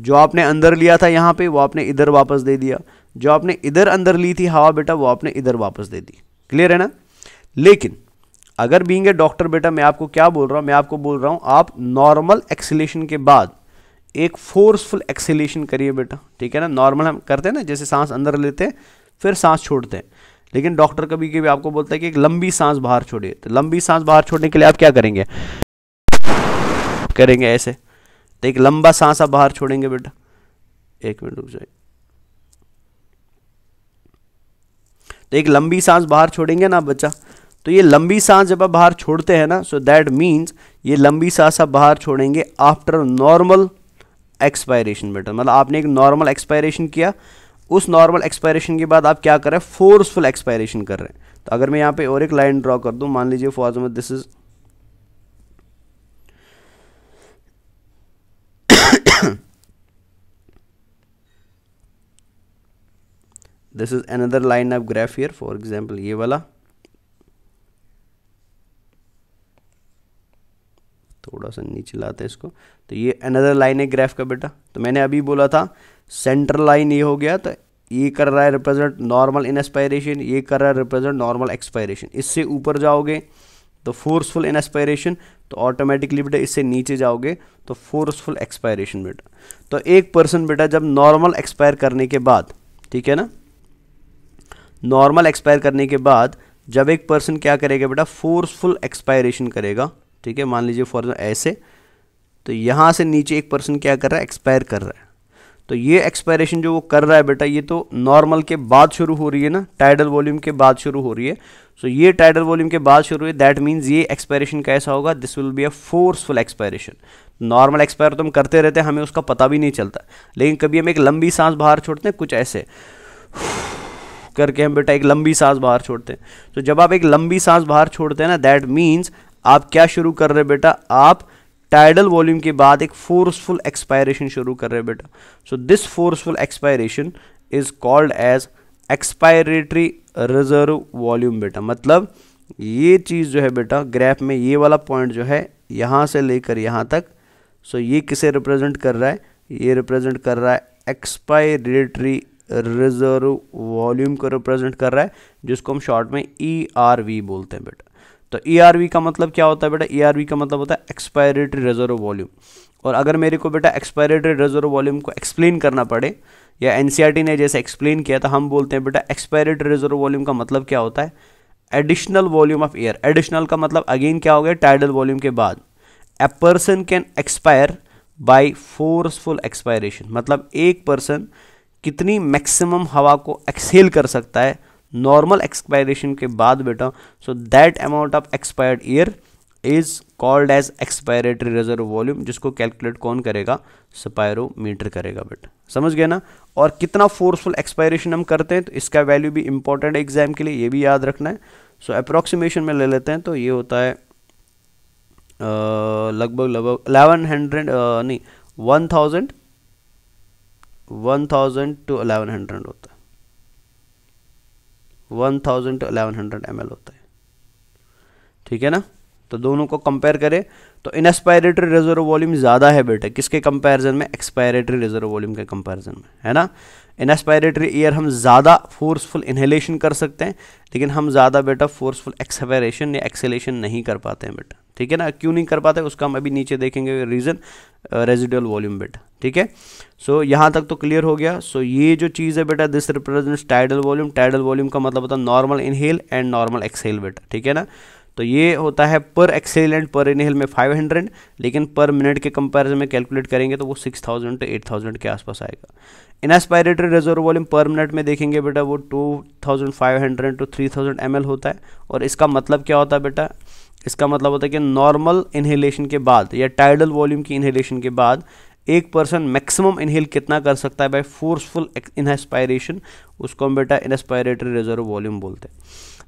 जो आपने अंदर लिया था यहाँ पे वो आपने इधर वापस दे दिया जो आपने इधर अंदर ली थी हवा बेटा वो आपने इधर वापस दे दी क्लियर है ना लेकिन अगर बींग ए डॉक्टर बेटा मैं आपको क्या बोल रहा हूँ मैं आपको बोल रहा हूँ आप नॉर्मल एक्सीलेशन के बाद एक फोर्सफुल एक्सीलेशन करिए बेटा ठीक है ना नॉर्मल हम करते हैं ना जैसे सांस अंदर लेते हैं फिर सांस छोड़ते हैं लेकिन डॉक्टर कभी कभी आपको बोलता है कि एक लंबी सांस बाहर छोड़िए तो लंबी सांस बाहर छोड़ने के लिए आप क्या करेंगे करेंगे ऐसे तो एक लंबा सांस आप बाहर छोड़ेंगे बेटा एक मिनट रुक जाए तो एक लंबी सांस बाहर छोड़ेंगे ना बच्चा तो ये लंबी सांस जब आप बाहर छोड़ते हैं ना सो दैट मीन्स ये लंबी सांस आप बाहर छोड़ेंगे आफ्टर नॉर्मल एक्सपायरेशन बेटा मतलब आपने एक नॉर्मल एक्सपायरेशन किया उस नॉर्मल एक्सपायरेशन के बाद आप क्या कर रहे हैं फोर्सफुल एक्सपायरेशन कर रहे हैं तो अगर मैं यहाँ पे और एक लाइन ड्रॉ कर दूँ मान लीजिए for this is this is another line of graph here for example ये वाला थोड़ा सा नीचे लाते हैं इसको तो ये अनदर लाइन है ग्राफ का बेटा तो मैंने अभी बोला था सेंटर लाइन ये हो गया तो ये कर रहा है रिप्रेजेंट नॉर्मल इनस्पायरेशन ये कर रहा है रिप्रेजेंट नॉर्मल एक्सपायरेशन इससे ऊपर जाओगे तो फोर्सफुल इनस्पायरेशन तो ऑटोमेटिकली बेटा इससे नीचे जाओगे तो फोर्सफुल एक्सपायरेशन बेटा तो एक पर्सन बेटा जब नॉर्मल एक्सपायर करने के बाद ठीक है ना नॉर्मल एक्सपायर करने के बाद जब एक पर्सन क्या करेगा बेटा फोर्सफुल एक्सपायरेशन करेगा ठीक है मान लीजिए फॉर ऐसे तो यहाँ से नीचे एक पर्सन क्या कर रहा है एक्सपायर कर रहा है तो ये एक्सपायरेशन जो वो कर रहा है बेटा ये तो नॉर्मल के बाद शुरू हो रही है ना टाइडल वॉल्यूम के बाद शुरू हो रही है सो so, ये टाइडल वॉल्यूम के बाद शुरू हुई दैट मीन्स ये एक्सपायरेशन कैसा होगा this will be a forceful expiration normal expire तो हम करते रहते हैं हमें उसका पता भी नहीं चलता लेकिन कभी हम एक लंबी सांस बाहर छोड़ते हैं कुछ ऐसे करके हम बेटा एक लंबी सांस बाहर छोड़ते हैं तो जब आप एक लंबी सांस बाहर छोड़ते हैं ना दैट मीन्स आप क्या शुरू कर रहे हैं बेटा आप टाइडल वॉल्यूम के बाद एक फोर्सफुल एक्सपायरेशन शुरू कर रहे हैं बेटा so this forceful expiration is called as expiratory reserve volume बेटा मतलब ये चीज़ जो है बेटा ग्रैफ में ये वाला पॉइंट जो है यहाँ से लेकर यहाँ तक सो so ये किसे रिप्रेजेंट कर रहा है ये रिप्रेजेंट कर रहा है एक्सपायरेटरी रिजर्व वॉल्यूम को रिप्रेजेंट कर रहा है जिसको हम शॉर्ट में ई आर वी बोलते हैं बेटा तो ई आर वी का मतलब क्या होता है बेटा ई आर वी का मतलब होता है एक्सपायरेटरी रिजर्व वॉल्यूम और अगर मेरे को बेटा एक्सपायरेटरी रिजर्व वॉल्यूम को एक्सप्लेन करना पड़े या एन e ने जैसे एक्सप्लेन किया तो हम बोलते हैं बेटा एक्सपायरेटरी रिजर्व वॉल्यूम का मतलब क्या होता है additional volume of air additional का मतलब अगेन क्या हो गया टाइडल वॉल्यूम के बाद a person can expire by forceful expiration मतलब एक पर्सन कितनी मैक्सिमम हवा को एक्सेल कर सकता है नॉर्मल एक्सपायरेशन के बाद बेटा so that amount of expired air is called as expiratory reserve volume जिसको कैलकुलेट कौन करेगा स्पायरोमीटर करेगा बेटा समझ गया ना और कितना फोर्सफुल एक्सपायरेशन हम करते हैं तो इसका वैल्यू भी इंपॉर्टेंट है एग्जाम के लिए ये भी याद रखना है सो so, अप्रोक्सीमेशन में ले लेते हैं तो ये होता है लगभग लगभग 1100 हंड्रेड नहीं one thousand one thousand to eleven hundred होता है one thousand to eleven hundred M होता है ठीक है ना तो दोनों को कंपेयर करें तो इनस्पायरेटरी रिजर्व वॉल्यूम ज़्यादा है बेटे किसके कंपैरिजन में एक्सपायरेटरी रिजर्व वॉल्यूम के कंपैरिजन में है ना इनस्पायरेटरी ईयर हम ज़्यादा फोर्सफुल इनहेलेशन कर सकते हैं लेकिन हम ज़्यादा बेटा फोर्सफुल एक्सपायरेशन या एक्सेलेशन नहीं कर पाते हैं बेटा ठीक है ना क्यों नहीं कर पाते उसका हम अभी नीचे देखेंगे रीज़न रेजिडल वॉल्यूम बेटा ठीक है सो so, यहाँ तक तो क्लियर हो गया सो so, ये जो चीज़ है बेटा this represents tidal volume tidal volume का मतलब होता है normal inhale and normal exhale बेटा ठीक है ना तो ये होता है पर एक्सेल एंड पर इनहेल में 500 लेकिन पर मिनट के कंपैरिजन में कैलकुलेट करेंगे तो वो 6000 टू थाउजेंड के आसपास आएगा इनास्पायरेटरी रिजर्व वॉल्यूम पर मिनट में देखेंगे बेटा वो 2500 टू 3000 थाउजेंड होता है और इसका मतलब क्या होता है बेटा इसका मतलब होता है कि नॉर्मल इन्हेलेशन के बाद या टाइडल वॉल्यूम की इन्हेलेशन के बाद एक पर्सन मैक्सिमम इनहेल कितना कर सकता है बाय फोर्सफुल इनस्पायरेशन उसको हम बेटा इंस्पायरेटरी रिजर्व वॉल्यूम बोलते हैं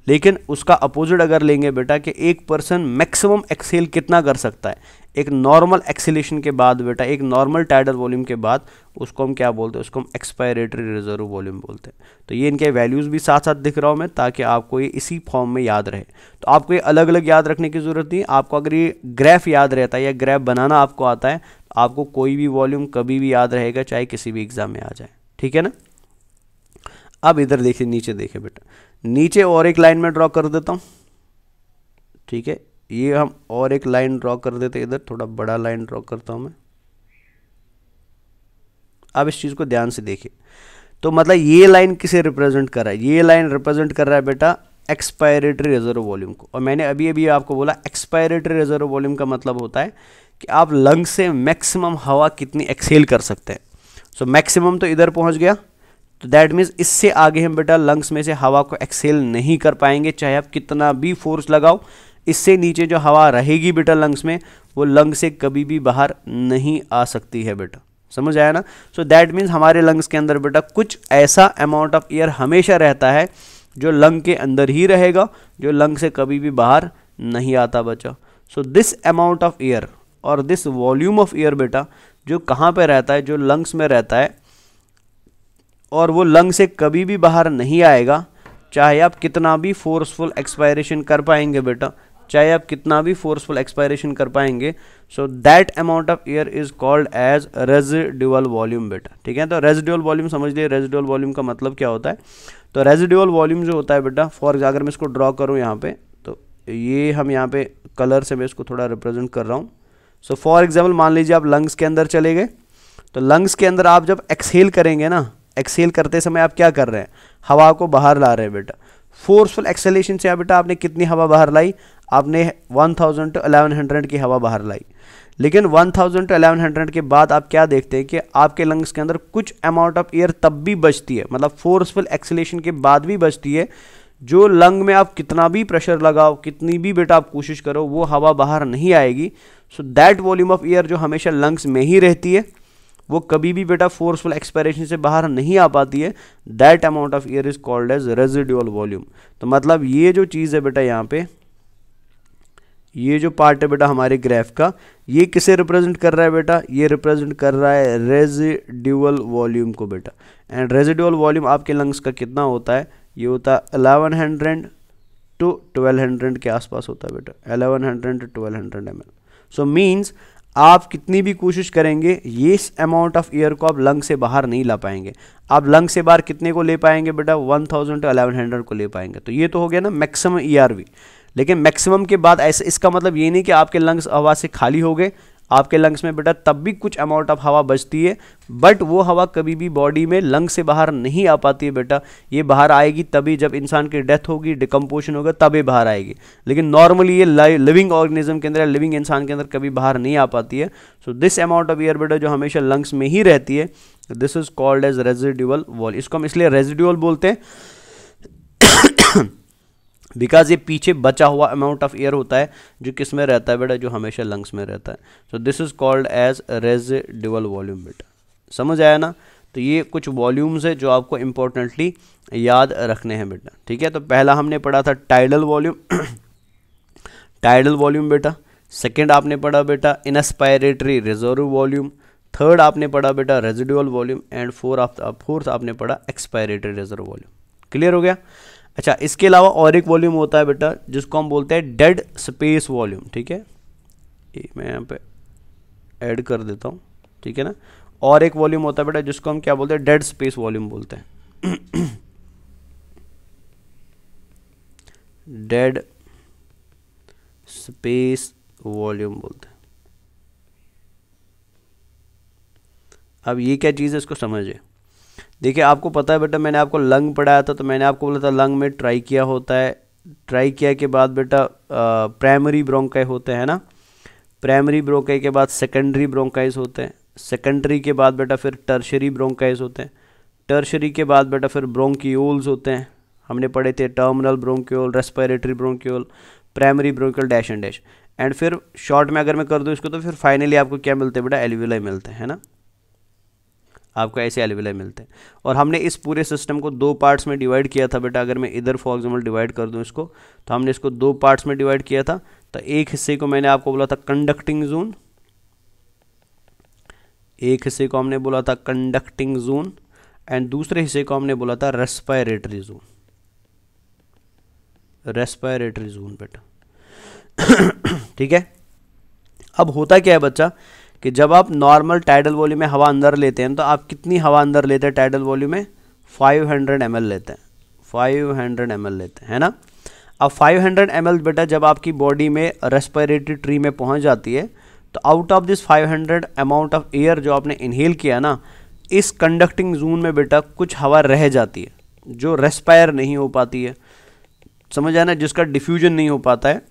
लेकिन उसका अपोजिट अगर लेंगे बेटा कि एक पर्सन मैक्सिमम एक्सेल कितना कर सकता है एक नॉर्मल एक्सेलेशन के बाद बेटा एक नॉर्मल टाइडल वॉल्यूम के बाद उसको हम क्या बोलते हैं उसको हम एक्सपायरेटरी रिजर्व वॉल्यूम बोलते हैं तो ये इनके वैल्यूज़ भी साथ साथ दिख रहा हूँ मैं ताकि आपको ये इसी फॉर्म में याद रहे तो आपको ये अलग अलग याद रखने की ज़रूरत नहीं आपको अगर ये ग्रैफ याद रहता है या ग्रैफ बनाना आपको आता है तो आपको कोई भी वॉल्यूम कभी भी याद रहेगा चाहे किसी भी एग्ज़ाम में आ जाए ठीक है ना अब इधर देखिए नीचे देखिए बेटा नीचे और एक लाइन में ड्रॉ कर देता हूँ ठीक है ये हम और एक लाइन ड्रॉ कर देते इधर थोड़ा बड़ा लाइन ड्रॉ करता हूँ मैं अब इस चीज़ को ध्यान से देखिए तो मतलब ये लाइन किसे रिप्रेजेंट कर रहा है ये लाइन रिप्रेजेंट कर रहा है बेटा एक्सपायरेटरी रिजर्व वॉल्यूम को और मैंने अभी अभी आपको बोला एक्सपायरेटरी रिजर्व वॉल्यूम का मतलब होता है कि आप लंग से मैक्सिमम हवा कितनी एक्सेल कर सकते हैं सो मैक्सिमम तो इधर पहुंच गया तो दैट मीन्स इससे आगे हम बेटा लंग्स में से हवा को एक्सेल नहीं कर पाएंगे चाहे आप कितना भी फोर्स लगाओ इससे नीचे जो हवा रहेगी बेटा लंग्स में वो लंग से कभी भी बाहर नहीं आ सकती है बेटा समझ आया ना सो दैट मीन्स हमारे लंग्स के अंदर बेटा कुछ ऐसा अमाउंट ऑफ एयर हमेशा रहता है जो लंग के अंदर ही रहेगा जो लंग से कभी भी बाहर नहीं आता बच्चा so this amount of air और दिस वॉल्यूम ऑफ एयर बेटा जो कहाँ पे रहता है जो लंग्स में रहता है और वो लंग से कभी भी बाहर नहीं आएगा चाहे आप कितना भी फोर्सफुल एक्सपायरेशन कर पाएंगे बेटा चाहे आप कितना भी फोर्सफुल एक्सपायरेशन कर पाएंगे so that amount of air is called as residual volume बेटा ठीक है तो रेजिडुअल वॉल्यूम समझ लिए रेजिडुअल वॉल्यूम का मतलब क्या होता है तो रेजिडुअल वॉल्यूम जो होता है बेटा फॉर अगर मैं इसको ड्रॉ करूँ यहाँ पे तो ये हम यहाँ पे कलर से मैं इसको थोड़ा रिप्रेजेंट कर रहा हूँ सो फॉर एग्जाम्पल मान लीजिए आप लंग्स के अंदर चले गए तो लंग्स के अंदर आप जब एक्सेल करेंगे ना एक्सेल करते समय आप क्या कर रहे हैं हवा को बाहर ला रहे हैं बेटा फोर्सफुल एक्सेलेशन से आप बेटा आपने कितनी हवा बाहर लाई आपने 1000 टू अलेवन हंड्रेड की हवा बाहर लाई लेकिन 1000 टू अलेवन हंड्रेड के बाद आप क्या देखते हैं कि आपके लंग्स के अंदर कुछ अमाउंट ऑफ एयर तब भी बचती है मतलब फोर्सफुल एक्सेलेशन के बाद भी बचती है जो लंग में आप कितना भी प्रेशर लगाओ कितनी भी बेटा आप कोशिश करो वो हवा बाहर नहीं आएगी so that volume of air जो हमेशा लंग्स में ही रहती है वो कभी भी बेटा फोर्सफुल एक्सपायरेशन से बाहर नहीं आ पाती है that amount of air is called as residual volume तो मतलब ये जो चीज़ है बेटा यहाँ पे ये जो पार्ट है बेटा हमारे ग्राफ का ये किसे रिप्रेजेंट कर रहा है बेटा ये रिप्रेजेंट कर रहा है रेजिड्यूअल वॉल्यूम को बेटा एंड रेजिड्यूअल वॉल्यूम आपके लंग्स का कितना होता है ये होता है eleven hundred to twelve hundred के आसपास होता है बेटा eleven hundred to twelve hundred M L so means आप कितनी भी कोशिश करेंगे ये इस अमाउंट ऑफ एयर को आप लंग से बाहर नहीं ला पाएंगे आप लंग से बाहर कितने को ले पाएंगे बेटा 1000 टू हंड्रेड को ले पाएंगे तो ये तो हो गया ना मैक्सिमम ईआरवी e लेकिन मैक्सिमम के बाद ऐसे इसका मतलब ये नहीं कि आपके लंग्स हवा से खाली हो गए आपके लंग्स में बेटा तब भी कुछ अमाउंट ऑफ हवा बचती है बट वो हवा कभी भी बॉडी में लंग से बाहर नहीं आ पाती है बेटा ये बाहर आएगी तभी जब इंसान की डेथ होगी डिकम्पोशन होगा तभी बाहर आएगी लेकिन नॉर्मली ये लिविंग ऑर्गेनिज्म के अंदर लिविंग इंसान के अंदर कभी बाहर नहीं आ पाती है so this amount of air बेटा जो हमेशा लंग्स में ही रहती है this is called as residual वॉल इसको हम इसलिए रेजिड्यूअल बोलते हैं बिकॉज ये पीछे बचा हुआ अमाउंट ऑफ एयर होता है जो किस में रहता है बेटा जो हमेशा लंग्स में रहता है so this is called as residual volume बेटा समझ आया ना तो ये कुछ वॉल्यूम्स है जो आपको इम्पोर्टेंटली याद रखने हैं बेटा ठीक है तो पहला हमने पढ़ा था टाइडल वॉल्यूम टाइडल वॉल्यूम बेटा सेकेंड आपने पढ़ा बेटा इनस्पायरेटरी रिजर्व वॉल्यूम थर्ड आपने पढ़ा बेटा रेजिडुअल वॉल्यूम एंड फोर्थ आपने पढ़ा एक्सपायरेटरी रिजर्व वॉल्यूम क्लियर हो गया अच्छा इसके अलावा और एक वॉल्यूम होता है बेटा जिसको हम बोलते हैं डेड स्पेस वॉल्यूम ठीक है ये मैं यहाँ पे ऐड कर देता हूँ ठीक है ना और एक वॉल्यूम होता है बेटा जिसको हम क्या बोलते हैं डेड स्पेस वॉल्यूम बोलते हैं डेड स्पेस वॉल्यूम बोलते हैं अब ये क्या चीज़ है इसको समझिए देखिए आपको पता है बेटा मैंने आपको लंग पढ़ाया था तो मैंने आपको बोला था लंग में ट्राई किया होता है ट्राई किया के बाद बेटा प्राइमरी ब्रोंकाई होते हैं ना प्राइमरी ब्रोंकाई के बाद सेकेंडरी ब्रोंकाइज होते हैं सेकेंडरी के बाद बेटा फिर टर्शरी ब्रोंकाइज होते हैं टर्शरी के बाद बेटा फिर ब्रोंकीोल्स होते हैं हमने पढ़े थे terminal bronchiole respiratory bronchiole primary bronchial dash and dash and फिर शॉर्ट में अगर मैं कर दूँ इसको तो फिर फाइनली आपको क्या मिलते हैं बेटा एलवीलाई मिलते हैं ना आपको ऐसे एलविलाई मिलते हैं और हमने इस पूरे सिस्टम को दो पार्ट्स में डिवाइड किया था बेटा अगर मैं इधर फॉर एग्जाम्पल डिवाइड कर दूँ इसको तो हमने इसको दो पार्ट्स में डिवाइड किया था तो एक हिस्से को मैंने आपको बोला था कंडक्टिंग जोन एक हिस्से को हमने बोला था कंडक्टिंग जोन एंड दूसरे हिस्से को हमने बोला था रेस्पायरेटरी जोन रेस्पायरेटरी जोन बेटा (coughs) ठीक है अब होता क्या है बच्चा कि जब आप नॉर्मल टाइडल वॉल्यूम में हवा अंदर लेते हैं तो आप कितनी हवा अंदर लेते हैं टाइडल वॉल्यूम में 500 हंड्रेड लेते हैं 500 हंड्रेड लेते हैं है ना अब 500 हंड्रेड बेटा जब आपकी बॉडी में रेस्पिरेटरी ट्री में पहुंच जाती है तो out of this 500 amount of air जो आपने इनहेल किया ना इस कंडक्टिंग जोन में बेटा कुछ हवा रह जाती है जो रेस्पायर नहीं हो पाती है समझ आना जिसका डिफ्यूजन नहीं हो पाता है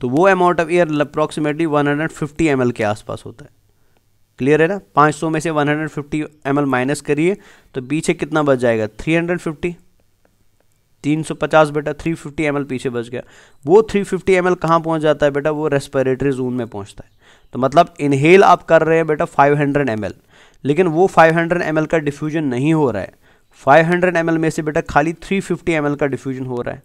तो वो amount of air approximately 150 M के आसपास होता है क्लियर है ना 500 में से 150 हंड्रेड माइनस करिए तो पीछे कितना बच जाएगा 350 350 बेटा 350 एम पीछे बच गया वो 350 एम कहाँ पहुँच जाता है बेटा वो रेस्पिरेटरी जोन में पहुँचता है तो मतलब इनहेल आप कर रहे हैं बेटा 500 हंड्रेड लेकिन वो 500 हंड्रेड का डिफ्यूजन नहीं हो रहा है 500 हंड्रेड में से बेटा खाली 350 फिफ्टी का डिफ्यूजन हो रहा है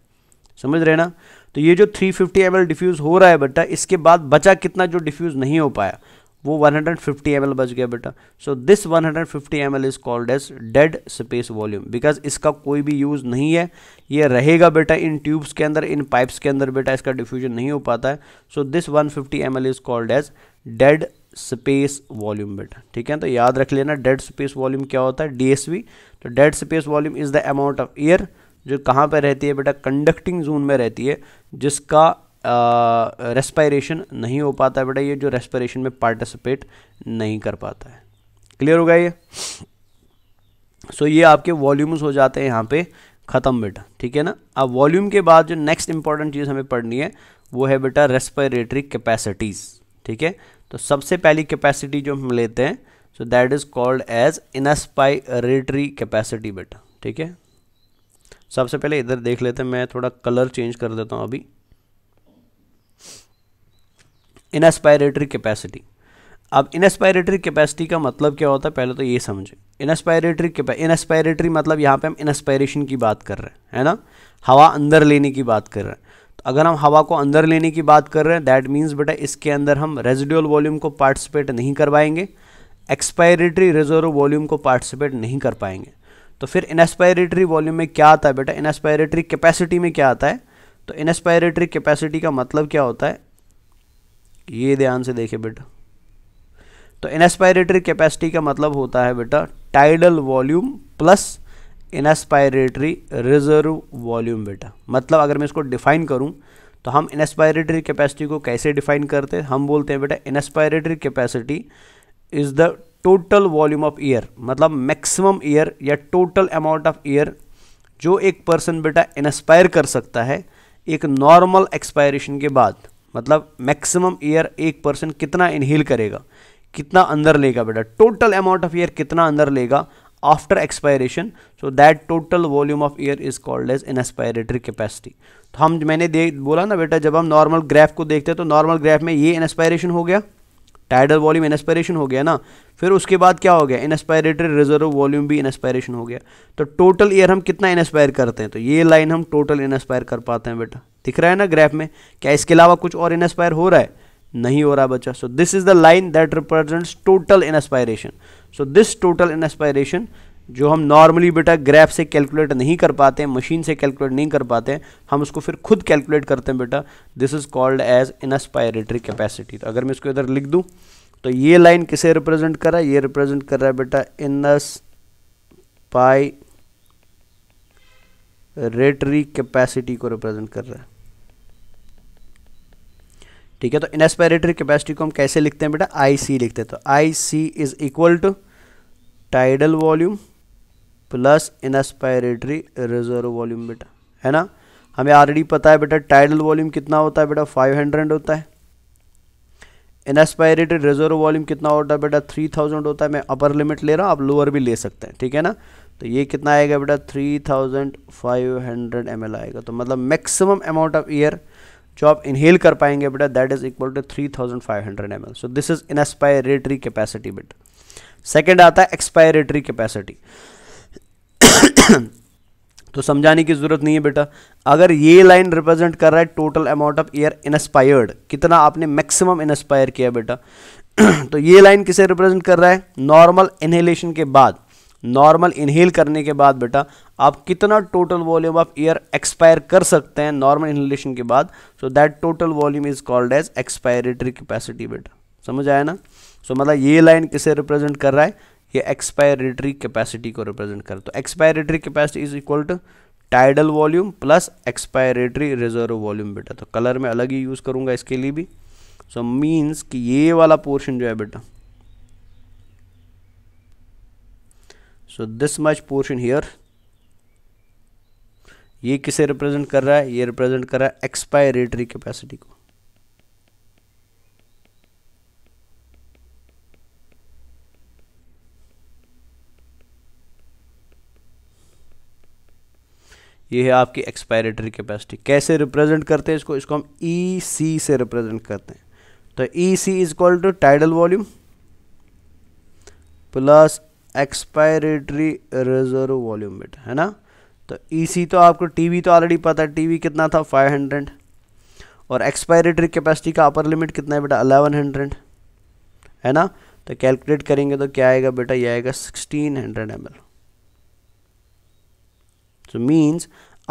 समझ रहे ना तो ये जो 350 फिफ्टी डिफ्यूज़ हो रहा है बेटा इसके बाद बचा कितना जो डिफ्यूज़ नहीं हो पाया वो 150 फिफ्टी बच गया बेटा so this 150 fifty is called as dead space volume because इसका कोई भी यूज़ नहीं है ये रहेगा बेटा इन ट्यूब्स के अंदर इन पाइप्स के अंदर बेटा इसका डिफ्यूजन नहीं हो पाता है so this 150 fifty is called as dead space volume बेटा ठीक है तो याद रख लेना डेड स्पेस वॉल्यूम क्या होता है डी तो dead space volume is the amount of air जो कहाँ पर रहती है बेटा कंडक्टिंग जोन में रहती है जिसका रेस्पायरेशन नहीं हो पाता है बेटा ये जो रेस्पायरेशन में पार्टिसिपेट नहीं कर पाता है क्लियर हो गया ये सो so, ये आपके वॉल्यूम्स हो जाते हैं यहाँ पे ख़त्म बेटा ठीक है ना अब वॉल्यूम के बाद जो नेक्स्ट इंपॉर्टेंट चीज़ हमें पढ़नी है वो है बेटा रेस्पायरेटरी कैपेसिटीज़ ठीक है तो सबसे पहली कैपेसिटी जो हम लेते हैं so that is called as inspiratory capacity बेटा ठीक है तो सबसे पहले इधर देख लेते हैं मैं थोड़ा कलर चेंज कर देता हूँ अभी इनस्पायरेटरी कैपेसिटी अब इनस्पायरेटरी कैपेसिटी का मतलब क्या होता है पहले तो ये समझें इनस्पायरेटरी इनस्पायरेटरी मतलब यहाँ पे हम इंस्पायरेशन की बात कर रहे हैं है ना हवा अंदर लेने की बात कर रहे हैं तो अगर हम हवा को अंदर लेने की बात कर रहे हैं दैट मीन्स बेटा इसके अंदर हम रेजिडुअल वॉल्यूम को पार्टिसिपेट नहीं कर पाएंगे एक्सपायरेटरी रिजर्व वॉल्यूम को पार्टिसिपेट नहीं कर पाएंगे तो फिर इनस्पायरेटरी वॉल्यूम में क्या आता है बेटा इनस्पायरेटरी कैपेसिटी में क्या आता है तो इनस्पायरेटरी कैपेसिटी का मतलब क्या होता है ये ध्यान से देखे बेटा तो इनस्पायरेटरी कैपेसिटी का मतलब होता है बेटा tidal volume plus inspiratory reserve volume बेटा मतलब अगर मैं इसको डिफाइन करूँ तो हम इनस्पायरेटरी कैपेसिटी को कैसे डिफाइन करते हैं हम बोलते हैं बेटा inspiratory capacity is the total volume of air मतलब मैक्सिमम ईयर या टोटल अमाउंट ऑफ ईयर जो एक पर्सन बेटा इंस्पायर कर सकता है एक नॉर्मल एक्सपायरेशन के बाद मतलब मैक्सिमम ईयर एक पर्सन कितना इनहेल करेगा कितना अंदर लेगा बेटा टोटल अमाउंट ऑफ ईयर कितना अंदर लेगा after expiration so that total volume of air is called as inspiratory capacity तो हम मैंने देख बोला ना बेटा जब हम नॉर्मल ग्राफ को देखते हैं तो नॉर्मल ग्राफ में ये इंस्पायरेशन हो गया टाइडल वॉल्यूम इंस्पायरेशन हो गया ना फिर उसके बाद क्या हो गया इंस्पायरेटरी रिजर्व वॉल्यूम भी इंस्पायरेशन हो गया तो टोटल ईयर हम कितना इंस्पायर करते हैं तो ये लाइन हम टोटल इंस्पायर कर पाते हैं बेटा दिख रहा है ना ग्राफ में क्या इसके अलावा कुछ और इंस्पायर हो रहा है नहीं हो रहा बच्चा so this is the line that represents total inspiration so this total inspiration जो हम नॉर्मली बेटा ग्राफ से कैलकुलेट नहीं कर पाते हैं मशीन से कैलकुलेट नहीं कर पाते हैं हम उसको फिर खुद कैलकुलेट करते हैं बेटा this is called as inspiratory capacity तो अगर मैं इसको इधर लिख दूँ तो ये लाइन किसे रिप्रेजेंट कर रहा है ये रिप्रेजेंट कर रहा है बेटा इनस पाई रेटरी कैपेसिटी को रिप्रेजेंट कर रहा है ठीक है तो इनस्पायरेटरी कैपेसिटी को हम कैसे लिखते हैं बेटा आई सी लिखते हैं तो I C is equal to tidal volume plus inspiratory reserve volume बेटा है ना हमें ऑलरेडी पता है बेटा टाइडल वॉल्यूम कितना होता है बेटा 500 होता है इनस्पायरेटरी रिजर्व वॉल्यूम कितना होता है बेटा 3000 होता है मैं अपर लिमिट ले रहा हूँ आप लोअर भी ले सकते हैं ठीक है ना तो ये कितना आएगा बेटा थ्री थाउजेंड आएगा तो मतलब मैक्सिमम अमाउंट ऑफ ईयर जो आप इनहेल कर पाएंगे बेटा that is equal to 3500 ml so this is inspiratory capacity बेटा सेकेंड आता है एक्सपायरेटरी कैपेसिटी तो समझाने की ज़रूरत नहीं है बेटा अगर ये लाइन रिप्रेजेंट कर रहा है total amount of air inspired कितना आपने मैक्सिमम इंस्पायर किया बेटा (clears throat) तो ये लाइन किसे रिप्रेजेंट कर रहा है नॉर्मल इन्हेलेशन के बाद नॉर्मल इनहेल करने के बाद बेटा आप कितना total volume of air expire कर सकते हैं नॉर्मल इनहेलेशन के बाद so that total volume is called as expiratory capacity बेटा समझ आया ना सो so, मतलब ये लाइन किसे रिप्रेजेंट कर रहा है ये एक्सपायरेटरी कैपेसिटी को रिप्रेजेंट करता तो expiratory capacity is equal to tidal volume plus expiratory reserve volume बेटा तो कलर में अलग ही यूज़ करूंगा इसके लिए भी सो so, मीन्स कि ये वाला पोर्शन जो है बेटा so this much portion here ये किसे रिप्रेजेंट कर रहा है ये रिप्रेजेंट कर रहा है एक्सपायरेटरी कैपेसिटी को ये है आपकी एक्सपायरेटरी कैपेसिटी कैसे रिप्रेजेंट करते हैं इसको इसको हम ई e सी से रिप्रेजेंट करते हैं तो E C is equal to tidal volume plus expiratory reserve volume बेटा है ना तो ई e सी तो आपको टी वी तो ऑलरेडी पता है टी वी कितना था फाइव हंड्रेड और एक्सपायरेटरी कैपेसिटी का अपर लिमिट कितना है बेटा अलेवन हंड्रेड है ना तो कैलकुलेट करेंगे तो क्या आएगा बेटा ये आएगा sixteen hundred M L so means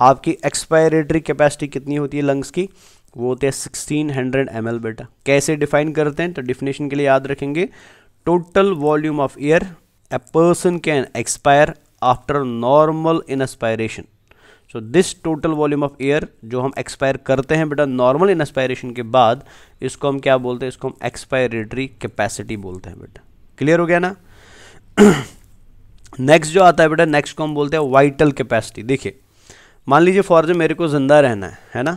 आपकी एक्सपायरेटरी कैपेसिटी कितनी होती है लंग्स की वो होती है सिक्सटीन हंड्रेड एम एल बेटा कैसे डिफाइन करते हैं तो डिफिनेशन के लिए याद रखेंगे total volume of air a person can expire after normal inspiration so this total volume of air जो हम एक्सपायर करते हैं बेटा नॉर्मल इंस्पायरेशन के बाद इसको हम क्या बोलते हैं इसको हम एक्सपायरेटरी कैपेसिटी बोलते हैं बेटा क्लियर हो गया ना (clears throat) नेक्स्ट जो आता है बेटा नेक्स्ट को हम बोलते हैं वाइटल कैपेसिटी देखिए मान लीजिए फॉर जो मेरे को ज़िंदा रहना है है ना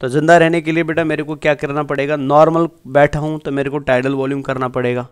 तो ज़िंदा रहने के लिए बेटा मेरे को क्या करना पड़ेगा नॉर्मल बैठा हूँ तो मेरे को टाइडल वॉल्यूम करना पड़ेगा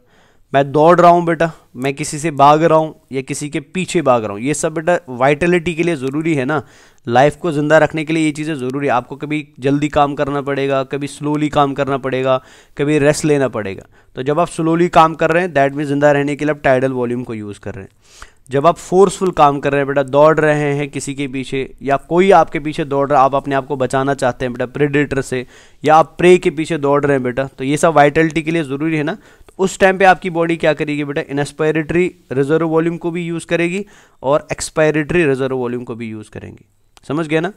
मैं दौड़ रहा हूँ बेटा मैं किसी से भाग रहा हूँ या किसी के पीछे भाग रहा हूँ ये सब बेटा वाइटलिटी के लिए ज़रूरी है ना लाइफ को ज़िंदा रखने के लिए ये चीज़ें ज़रूरी है आपको कभी जल्दी काम करना पड़ेगा कभी स्लोली काम करना पड़ेगा कभी रेस्ट लेना पड़ेगा तो जब आप स्लोली काम कर रहे हैं दैट मीन ज़िंदा रहने के लिए आप टाइडल वॉल्यूम को यूज़ कर रहे हैं जब आप फोर्सफुल काम कर रहे हैं बेटा दौड़ रहे हैं किसी के पीछे या कोई आपके पीछे दौड़ रहा है आप अपने आप को बचाना चाहते हैं बेटा प्रेडेटर से या आप प्रे के पीछे दौड़ रहे हैं बेटा तो ये सब वाइटलिटी के लिए ज़रूरी है ना तो उस टाइम पे आपकी बॉडी क्या करेगी बेटा इंस्पायरेटरी रिजर्व वॉल्यूम को भी यूज़ करेगी और एक्सपायरेटरी रिजर्व वॉल्यूम को भी यूज़ करेंगी समझ गया ना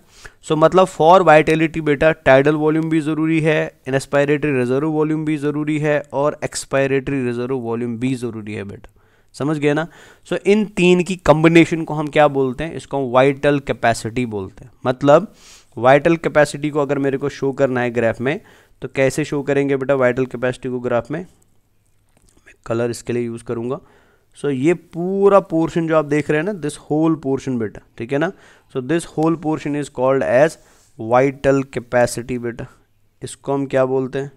सो so, मतलब फॉर वाइटेलिटी बेटा टाइडल वॉल्यूम भी ज़रूरी है इंस्पायरेटरी रिजर्व वॉल्यूम भी ज़रूरी है और एक्सपायरेटरी रिजर्व वॉल्यूम भी ज़रूरी है बेटा समझ गए ना सो so, इन तीन की कम्बिनेशन को हम क्या बोलते हैं इसको हम वाइटल कैपेसिटी बोलते हैं मतलब वाइटल कैपेसिटी को अगर मेरे को शो करना है ग्राफ में तो कैसे शो करेंगे बेटा वाइटल कैपेसिटी को ग्राफ में मैं कलर इसके लिए यूज़ करूँगा सो so, ये पूरा पोर्शन जो आप देख रहे हैं ना दिस होल पोर्शन बेटा ठीक है ना so this whole portion is called as vital capacity बेटा इसको हम क्या बोलते हैं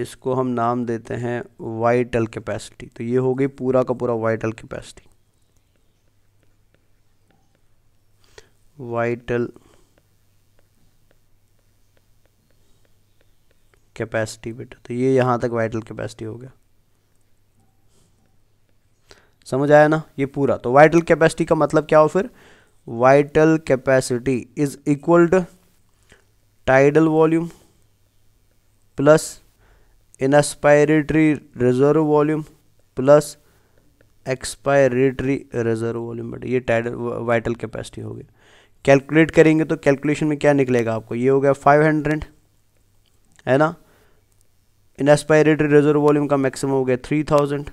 इसको हम नाम देते हैं वाइटल कैपेसिटी तो ये हो गई पूरा का पूरा वाइटल कैपेसिटी वाइटल कैपेसिटी बेटा तो ये यहां तक वाइटल कैपेसिटी हो गया समझ आया ना ये पूरा तो वाइटल कैपेसिटी का मतलब क्या हो फिर vital capacity is equal to tidal volume plus in reserve volume plus expiratory reserve volume but ये टाइडल वाइटल कैपेसिटी होगी कैलकुलेट करेंगे तो कैलकुलेशन में क्या निकलेगा आपको ये हो गया फाइव हंड्रेड है ना इन रिजर्व वॉल्यूम का मैक्सिमम हो गया थ्री थाउजेंड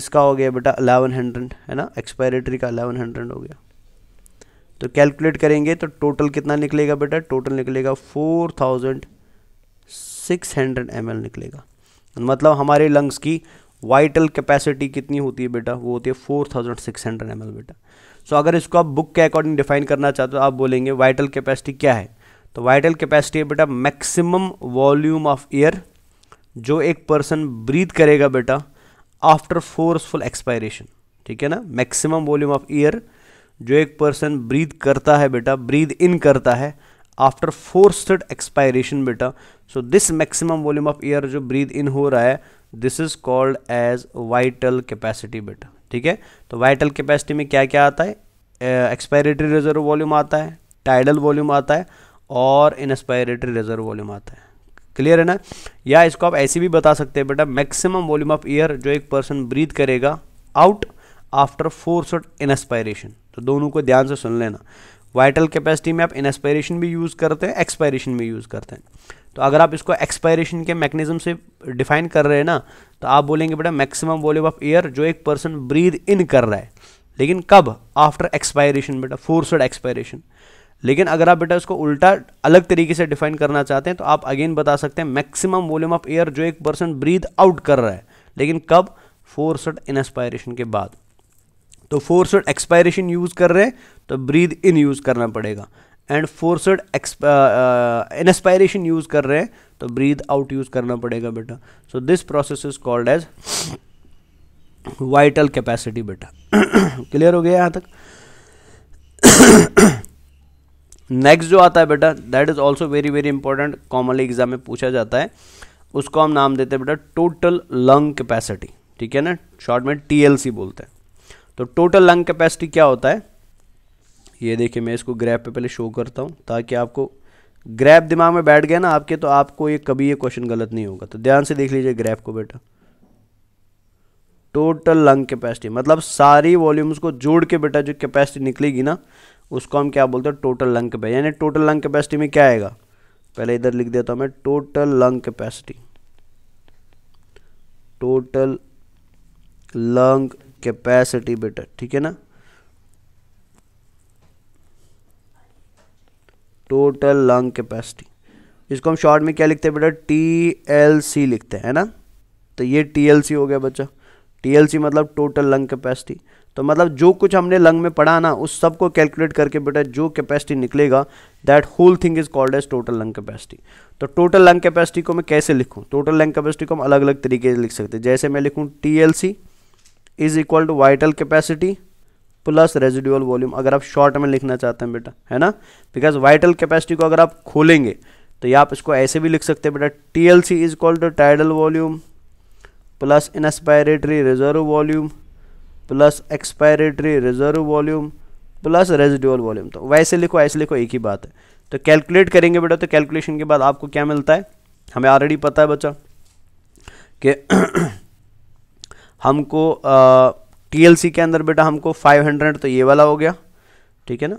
इसका हो गया बेटा अलेवन हंड्रेड है ना एक्सपायरेटरी का अलेवन हंड्रेड हो गया तो कैलकुलेट करेंगे तो टोटल कितना निकलेगा बेटा टोटल निकलेगा four thousand six hundred M निकलेगा मतलब हमारे लंग्स की वाइटल कैपेसिटी कितनी होती है बेटा वो होती है four thousand six hundred M बेटा सो so, अगर इसको आप बुक के अकॉर्डिंग डिफाइन करना चाहते हो आप बोलेंगे वाइटल कैपेसिटी क्या है तो वाइटल कैपेसिटी है बेटा मैक्सिमम वॉल्यूम ऑफ एयर जो एक पर्सन ब्रीथ करेगा बेटा आफ्टर फोर्सफुल एक्सपायरेशन ठीक है ना मैक्सिमम वॉल्यूम ऑफ एयर जो एक पर्सन ब्रीथ करता है बेटा ब्रीद इन करता है आफ्टर फोर्सड एक्सपायरेशन बेटा so this maximum volume of air जो ब्रीद इन हो रहा है this is called as vital capacity बेटा ठीक है तो वाइटल कैपेसिटी में क्या क्या आता है एक्सपायरेटरी रिजर्व वॉल्यूम आता है टाइडल वॉल्यूम आता है और इंस्पायरेटरी रिजर्व वॉल्यूम आता है क्लियर है ना या इसको आप ऐसे भी बता सकते हैं बेटा मैक्सिमम वॉल्यूम ऑफ एयर जो एक पर्सन ब्रीथ करेगा आउट आफ्टर फोर्स इंस्पायरेशन तो दोनों को ध्यान से सुन लेना वाइटल कैपेसिटी में आप इनस्पायरेशन भी यूज़ करते हैं एक्सपायरेशन भी यूज़ करते हैं तो अगर आप इसको एक्सपायरेशन के मैकेनिज्म से डिफाइन कर रहे हैं ना तो आप बोलेंगे बेटा मैक्सिमम वॉल्यूम ऑफ एयर जो एक पर्सन ब्रीद इन कर रहा है लेकिन कब आफ्टर एक्सपायरेशन बेटा फोर्सड एक्सपायरेशन लेकिन अगर आप बेटा इसको उल्टा अलग तरीके से डिफाइन करना चाहते हैं तो आप अगेन बता सकते हैं मैक्सिमम वॉल्यूम ऑफ एयर जो एक पर्सन ब्रीद आउट कर रहा है लेकिन कब फोर्सड एक्सपायरेशन के बाद तो फोर्सड एक्सपायरेशन यूज़ कर रहे हैं तो ब्रीद इन यूज़ करना पड़ेगा एंड फोर्सड इंस्पायरेशन यूज कर रहे हैं तो ब्रीद आउट यूज करना पड़ेगा बेटा so this process is called as vital capacity बेटा क्लियर (coughs) हो गया यहाँ तक नेक्स्ट (coughs) जो आता है बेटा that is also very very important commonly exam में पूछा जाता है उसको हम नाम देते हैं बेटा टोटल लंग कैपेसिटी ठीक है ना शॉर्ट में टीएलसी बोलते हैं तो टोटल लंग कैपेसिटी क्या होता है ये देखिए मैं इसको ग्रैप पे पहले शो करता हूँ ताकि आपको ग्रैप दिमाग में बैठ गया ना आपके तो आपको ये कभी ये क्वेश्चन गलत नहीं होगा तो ध्यान से देख लीजिए ग्रैप को बेटा टोटल लंग कैपेसिटी मतलब सारी वॉल्यूम्स को जोड़ के बेटा जो कैपेसिटी निकलेगी ना उसको हम क्या बोलते हैं टोटल लंग कैपेसिटी यानी टोटल लंग कैपेसिटी में क्या आएगा पहले इधर लिख देता हूँ मैं total lung capacity total lung capacity बेटा ठीक है ना टोटल लंग कैपेसिटी इसको हम शॉर्ट में क्या लिखते हैं बेटा टी एल सी लिखते हैं ना तो ये टी एल सी हो गया बच्चा टी एल सी मतलब टोटल लंग कैपेसिटी तो मतलब जो कुछ हमने लंग में पढ़ा ना उस सब को कैलकुलेट करके बेटा जो कैपेसिटी निकलेगा that whole thing is called as total lung capacity तो टोटल लंग कैपेसिटी को मैं कैसे लिखूँ टोटल लंग कैपेसिटी को हम अलग अलग तरीके से लिख सकते हैं जैसे मैं लिखूँ T L C is equal to vital capacity plus residual volume अगर आप शॉर्ट में लिखना चाहते हैं बेटा है ना बिकॉज वाइटल कैपेसिटी को अगर आप खोलेंगे तो ये आप इसको ऐसे भी लिख सकते हैं बेटा T L C is called tidal volume plus inspiratory reserve volume plus expiratory reserve volume plus residual volume तो वैसे लिखो ऐसे लिखो एक ही बात है तो कैलकुलेट करेंगे बेटा तो कैलकुलेशन के बाद आपको क्या मिलता है हमें ऑलरेडी पता है बच्चा कि (clears throat) हमको आ, टीएलसी के अंदर बेटा हमको 500 तो ये वाला हो गया ठीक है ना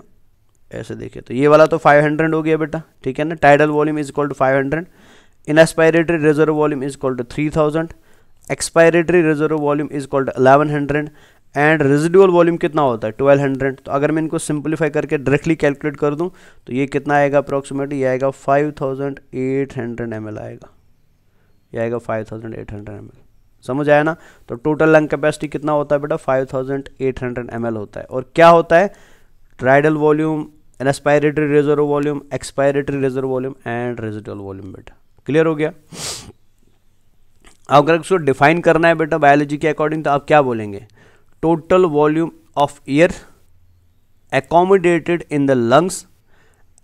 ऐसे देखिए तो ये वाला तो 500 हो गया बेटा ठीक है ना tidal volume is equal to 500 inspiratory reserve volume is equal to 3000 expiratory reserve volume is equal to 1100 and residual volume कितना होता है 1200 तो अगर मैं इनको सिंप्लीफाई करके डायरेक्टली कैलकुलेट कर दूं तो ये कितना आएगा अप्रॉक्सीमेटली ये आएगा एम एल आएगा ये आएगा एम एल समझ आया ना तो टोटल लंग कैपेसिटी कितना होता है बेटा 5800 ml होता है और क्या होता है tidal volume inspiratory reserve volume expiratory reserve volume and residual volume बेटा क्लियर हो गया अगर उसको डिफाइन करना है बेटा बायोलॉजी के अकॉर्डिंग तो आप क्या बोलेंगे total volume of air accommodated in the lungs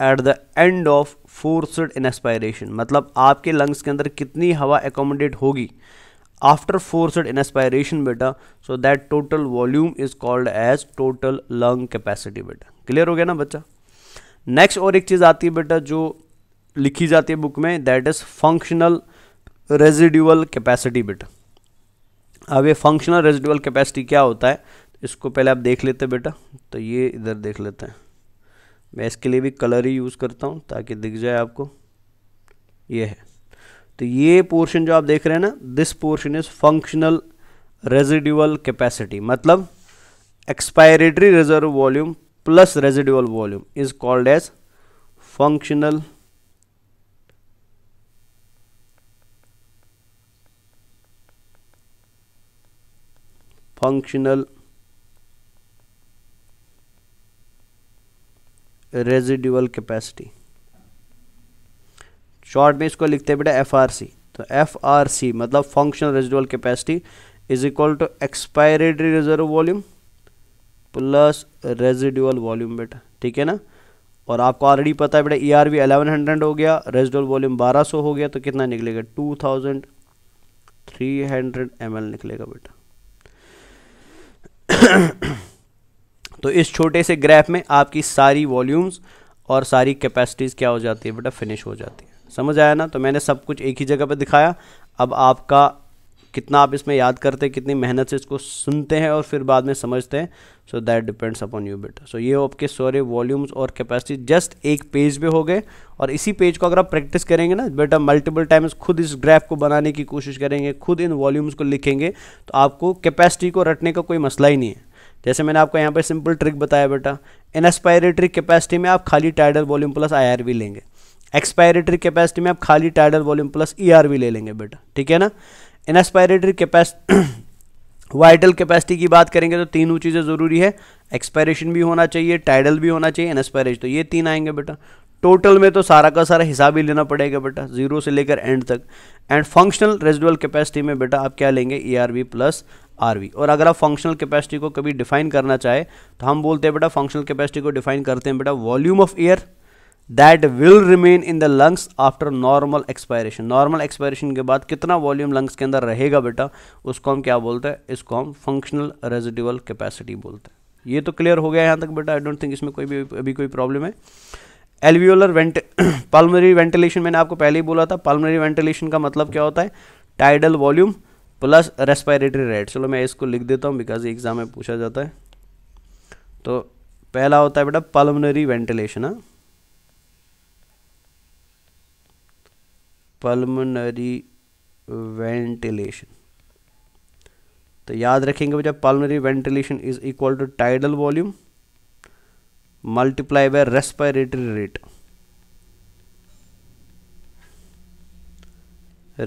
at the end of forced inspiration मतलब आपके लंग्स के अंदर कितनी हवा एकोमोडेट होगी आफ्टर फोर्सड inspiration बेटा so that total volume is called as total lung capacity बेटा क्लियर हो गया ना बच्चा नेक्स्ट और एक चीज़ आती है बेटा जो लिखी जाती है बुक में that is functional residual capacity बेटा अब ये फंक्शनल रेजिडुअल कैपेसिटी क्या होता है इसको पहले आप देख लेते बेटा तो ये इधर देख लेते हैं मैं इसके लिए भी कलर ही यूज़ करता हूँ ताकि दिख जाए आपको ये है तो ये पोर्शन जो आप देख रहे हैं ना this portion is functional residual capacity मतलब expiratory reserve volume plus residual volume is called as functional functional residual capacity short में इसको लिखते हैं बेटा एफ आर सी तो एफ आर सी मतलब functional residual capacity is equal to expiratory reserve volume plus residual volume बेटा ठीक है ना और आपको ऑलरेडी पता है बेटा E R V eleven hundred हो गया रेजिडुअल वॉल्यूम बारह सौ हो गया तो कितना निकलेगा two thousand three hundred M L निकलेगा बेटा (coughs) तो इस छोटे से ग्राफ में आपकी सारी वॉल्यूम्स और सारी कैपेसिटीज़ क्या हो जाती है बेटा फिनिश हो जाती है समझ आया ना तो मैंने सब कुछ एक ही जगह पर दिखाया अब आपका कितना आप इसमें याद करते हैं कितनी मेहनत से इसको सुनते हैं और फिर बाद में समझते हैं so that depends upon you बेटा सो ये आपके सारे वॉल्यूम्स और कैपेसिटी जस्ट एक पेज पे हो गए और इसी पेज को अगर आप प्रैक्टिस करेंगे ना बेटा मल्टीपल टाइम्स खुद इस ग्राफ को बनाने की कोशिश करेंगे खुद इन वॉल्यूम्स को लिखेंगे तो आपको कैपेसिटी को रटने का कोई मसला ही नहीं है जैसे मैंने आपको यहाँ पर सिंपल ट्रिक बताया बेटा इन एस्पायरेटरी कैपेसिटी में आप खाली टाइडल वॉल्यूम प्लस आई लेंगे एक्सपायरेटरी कैपेसिटी में आप खाली tidal volume plus E R V ले लेंगे बेटा ठीक है ना इन एक्सपायरेटरी कैपेसिटी वाइटल कैपेसिटी की बात करेंगे तो तीनों चीज़ें ज़रूरी है एक्सपायरेशन भी होना चाहिए टाइडल भी होना चाहिए एनएसपायरेशन तो ये तीन आएंगे बेटा टोटल में तो सारा का सारा हिसाब ही लेना पड़ेगा बेटा जीरो से लेकर एंड तक एंड फंक्शनल रेजिडुअल कैपेसिटी में बेटा आप क्या लेंगे E R V plus R V और अगर आप फंक्शनल कैपेसिटी को कभी डिफाइन करना चाहे तो हम बोलते हैं बेटा फंक्शनल कैपेसिटी को डिफाइन करते हैं बेटा volume of air that will remain in the lungs after normal expiration normal expiration के बाद कितना वॉल्यूम लंग्स के अंदर रहेगा बेटा उसको हम क्या बोलते हैं इसको हम फंक्शनल रेजिडिवल कैपेसिटी बोलते हैं ये तो क्लियर हो गया यहाँ तक बेटा आई डोंट थिंक इसमें कोई भी अभी कोई प्रॉब्लम है एलवीओलर वेंट पालमरी वेंटिलेशन मैंने आपको पहले ही बोला था पल्मरी वेंटिलेशन का मतलब क्या होता है tidal volume plus respiratory rate चलो मैं इसको लिख देता हूँ बिकॉज एग्जाम में पूछा जाता है तो पहला होता है बेटा पालमनरी वेंटिलेशन हाँ पल्मनरी वेंटिलेशन तो याद रखेंगे बेटा pulmonary ventilation is equal to tidal volume multiply by respiratory rate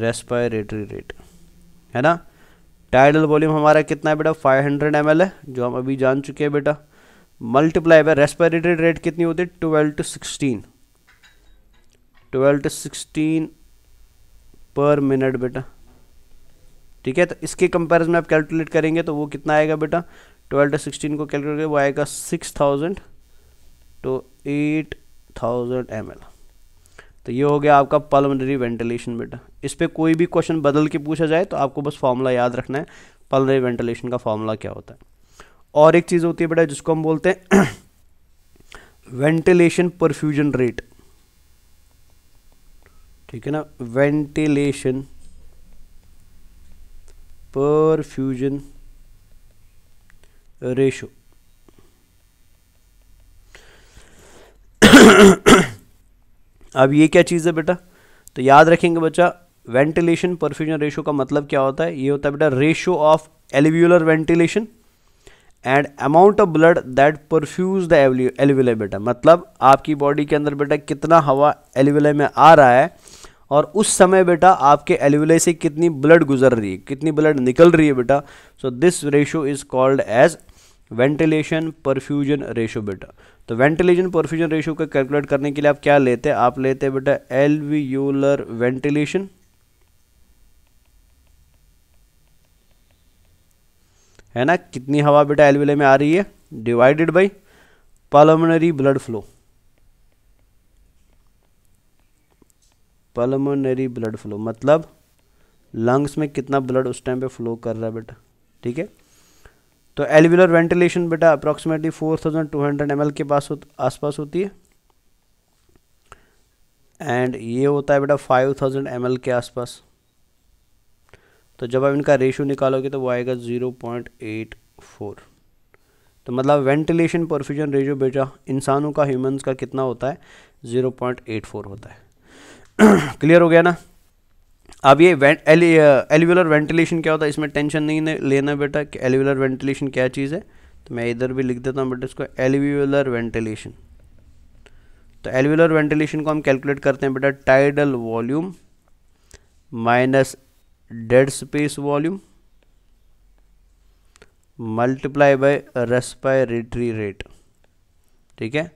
respiratory rate है ना टाइडल वॉल्यूम हमारा कितना है बेटा 500 हंड्रेड है जो हम अभी जान चुके हैं बेटा मल्टीप्लाई बाय रेस्पिरेटरी रेट कितनी होती है 12 to 16 12 to sixteen per minute बेटा ठीक है तो इसके कंपेरिजन में आप कैलकुलेट करेंगे तो वो कितना आएगा बेटा ट्वेल्व टू सिक्सटीन को कैलकुलेट करेंगे वो आएगा six thousand to eight thousand M तो ये हो गया आपका पलमनरी वेंटिलेशन बेटा इस पर कोई भी क्वेश्चन बदल के पूछा जाए तो आपको बस फॉर्मूला याद रखना है पलमनरी वेंटिलेशन का फॉर्मूला क्या होता है और एक चीज़ होती है बेटा जिसको हम बोलते हैं वेंटिलेशन परफ्यूजन रेट ठीक है ना वेंटिलेशन परफ्यूजन रेशो अब ये क्या चीज़ है बेटा तो याद रखेंगे बच्चा वेंटिलेशन परफ्यूजन रेशो का मतलब क्या होता है ये होता है बेटा ratio of alveolar ventilation and amount of blood that perfuse the alveolar बेटा मतलब आपकी बॉडी के अंदर बेटा कितना हवा एलिवुलर में आ रहा है और उस समय बेटा आपके एलिवले से कितनी ब्लड गुजर रही है कितनी ब्लड निकल रही है बेटा so this ratio is called as ventilation perfusion ratio बेटा तो वेंटिलेशन परफ्यूजन रेशो का कैलकुलेट करने के लिए आप क्या लेते हैं आप लेते हैं बेटा एलवीयूलर वेंटिलेशन है ना कितनी हवा बेटा एलवीलाई में आ रही है divided by pulmonary blood flow pulmonary blood flow मतलब लंग्स में कितना ब्लड उस टाइम पे फ्लो कर रहा है बेटा ठीक है तो एलविलर वेंटिलेशन बेटा approximately four thousand two hundred M के पास हो, आसपास होती है एंड ये होता है बेटा फाइव थाउजेंड एम के आसपास तो जब आप इनका रेशो निकालोगे तो वो आएगा ज़ीरो पॉइंट एट फोर तो मतलब वेंटिलेशन परफ्यूजन रेशो बेटा इंसानों का ह्यूमंस का कितना होता है ज़ीरो पॉइंट एट फोर होता है क्लियर (clears throat) हो गया ना अब ये एलिवुलर वेंटिलेशन क्या होता है इसमें टेंशन नहीं लेना बेटा कि एलिवुलर वेंटिलेशन क्या चीज़ है तो मैं इधर भी लिख देता हूँ बेटा इसको एलिवुलर वेंटिलेशन तो एलिवुलर वेंटिलेशन को हम कैलकुलेट करते हैं बेटा tidal volume minus dead space volume multiply by respiratory rate ठीक है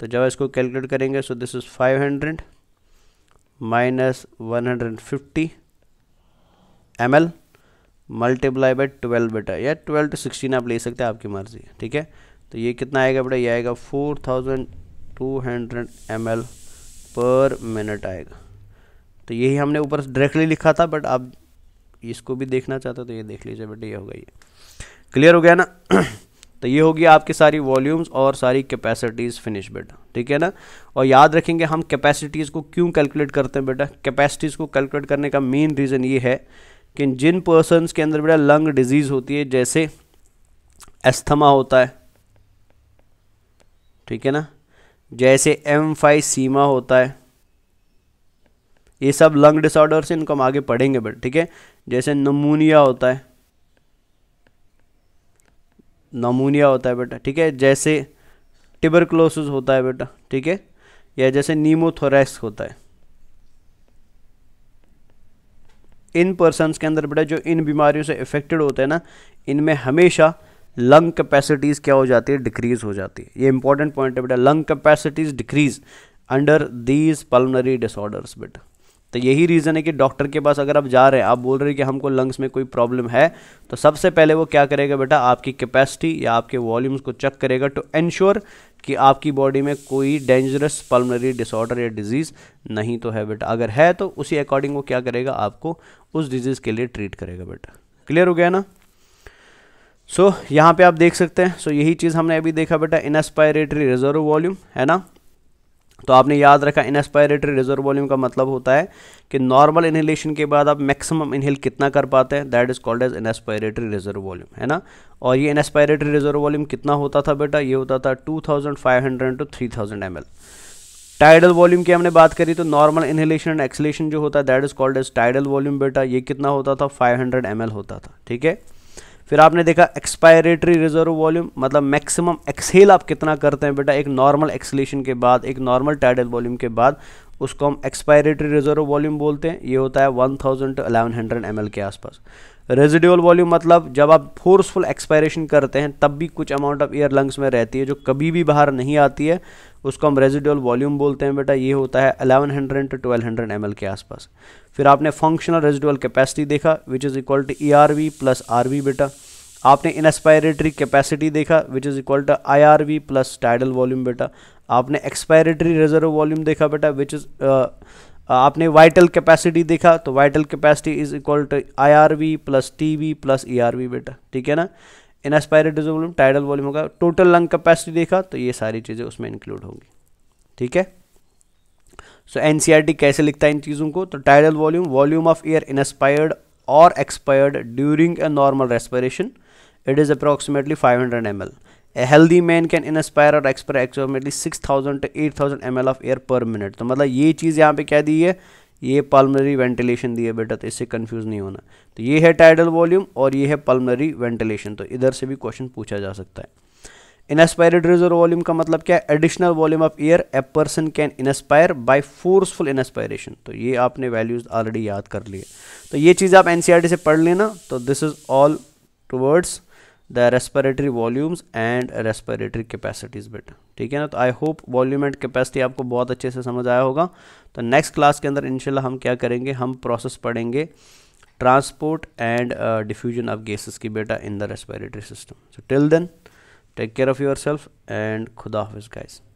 तो जब इसको कैलकुलेट करेंगे so this is five hundred minus one hundred fifty M L multiply by twelve बेटा या ट्वेल्व टू सिक्सटीन आप ले सकते हैं आपकी मर्जी ठीक है तो ये कितना आएगा बेटा ये आएगा four thousand two hundred M L per minute आएगा तो यही हमने ऊपर डायरेक्टली लिखा था बट आप इसको भी देखना चाहते हो तो ये देख लीजिए बेटा ये होगा ये क्लियर हो गया ना तो ये होगी आपकी सारी वॉल्यूम्स और सारी कैपेसिटीज़ फिनिश बेटा ठीक है ना और याद रखेंगे हम कैपेसिटीज़ को क्यों कैलकुलेट करते हैं बेटा कैपेसिटीज़ को कैलकुलेट करने का मेन रीज़न ये है कि जिन पर्सनस के अंदर बेटा लंग डिजीज़ होती है जैसे एस्थमा होता है ठीक है ना जैसे एम सीमा होता है ये सब लंग डिसऑर्डर से इनको हम आगे पढ़ेंगे बट ठीक है जैसे नमूनिया होता है नमूनिया होता है बेटा ठीक है जैसे टिबरक्लोसिस होता है बेटा ठीक है या जैसे नीमोथोरेक्स होता है इन पर्सनस के अंदर बेटा जो इन बीमारियों से इफेक्टेड होते हैं ना इनमें हमेशा लंग कैपेसिटीज़ क्या हो जाती है डिक्रीज़ हो जाती है ये इंपॉर्टेंट पॉइंट है बेटा lung capacities decrease under these pulmonary disorders बेटा तो यही रीज़न है कि डॉक्टर के पास अगर आप जा रहे हैं आप बोल रहे हैं कि हमको लंग्स में कोई प्रॉब्लम है तो सबसे पहले वो क्या करेगा बेटा आपकी कैपेसिटी या आपके वॉल्यूम्स को चेक करेगा टू तो इन्श्योर कि आपकी बॉडी में कोई डेंजरस पल्मनरी डिसऑर्डर या डिजीज़ नहीं तो है बेटा अगर है तो उसी अकॉर्डिंग वो क्या करेगा आपको उस डिजीज़ के लिए ट्रीट करेगा बेटा क्लियर हो गया ना सो so, यहाँ पे आप देख सकते हैं सो so, यही चीज़ हमने अभी देखा बेटा इनस्पायरेटरी रिजर्व वॉल्यूम है ना तो आपने याद रखा इनस्पायरेटरी रिजर्व वॉल्यूम का मतलब होता है कि नॉर्मल इनहेलेशन के बाद आप मैक्सिमम इनहेल कितना कर पाते हैं that is called as inspiratory reserve volume है ना और ये इनस्पायरेटरी रिजर्व वॉल्यूम कितना होता था बेटा ये होता था 2500 टू 3000 एम टाइडल वॉल्यूम की हमने बात करी तो नॉर्मल इनहेलेशन एंड एक्सलेशन जो होता है that is called as tidal volume बेटा ये कितना होता था फाइव हंड्रेड होता था ठीक है फिर आपने देखा एक्सपायरेटरी रिजर्व वॉल्यूम मतलब मैक्सिमम एक्सहेल आप कितना करते हैं बेटा एक नॉर्मल एक्सलेशन के बाद एक नॉर्मल टाइडल वॉल्यूम के बाद उसको हम एक्सपायरेटरी रिजर्व वॉल्यूम बोलते हैं ये होता है 1000 टू अलेवन हंड्रेड के आसपास रेजिडुअल वॉल्यूम मतलब जब आप फोर्सफुल एक्सपायरेशन करते हैं तब भी कुछ अमाउंट ऑफ एयर लंग्स में रहती है जो कभी भी बाहर नहीं आती है उसको हम रेजिडुअल वॉल्यूम बोलते हैं बेटा ये होता है 1100 टू ट्वेल्व हंड्रेड के आसपास फिर आपने फंक्शनल रेजिडुअल कैपेसिटी देखा which is equal to E R V plus R V बेटा आपने इनस्पायरेटरी कैपेसिटी देखा which is equal to I R V plus tidal volume बेटा आपने एक्सपायरेटरी रिजर्व वॉल्यूम देखा बेटा विच इज़ आपने वाइटल कैपेसिटी देखा तो vital capacity is equal to I R V plus T V plus E R V बेटा ठीक है ना इनस्पायरेटोज वॉल्यूम टाइडल वॉल्यूम होगा टोटल लंग कैपेसिटी देखा तो ये सारी चीज़ें उसमें इंक्लूड होंगी ठीक है सो एन e कैसे लिखता है इन चीज़ों को तो tidal volume volume of air inspired और expired during a normal respiration it is approximately five hundred M L a healthy man can inspire और expire approximately thousand to eight thousand M L of air per minute तो मतलब ये चीज़ यहाँ पे क्या दी है ये पल्मनरी वेंटिलेशन दी है बेटा तो इससे कन्फ्यूज़ नहीं होना तो ये है टाइडल वॉल्यूम और ये है पल्मनरी वेंटिलेशन तो इधर से भी क्वेश्चन पूछा जा सकता है इनस्पायरेड रिजर्व वॉल्यूम का मतलब क्या है additional volume of air a person can inspire by forceful inspiration तो ये आपने वैल्यूज ऑलरेडी याद कर लिए तो ये चीज़ आप एन e से पढ़ लेना तो this is all towards the respiratory volumes and respiratory capacities बेटा ठीक है ना तो I hope volume and capacity आपको बहुत अच्छे से समझ आया होगा तो नेक्स्ट क्लास के अंदर इंशाल्लाह हम क्या करेंगे हम प्रोसेस पढ़ेंगे transport and diffusion of gases की बेटा in the respiratory system so till then take care of yourself and खुदा हाफिज़ गाइज़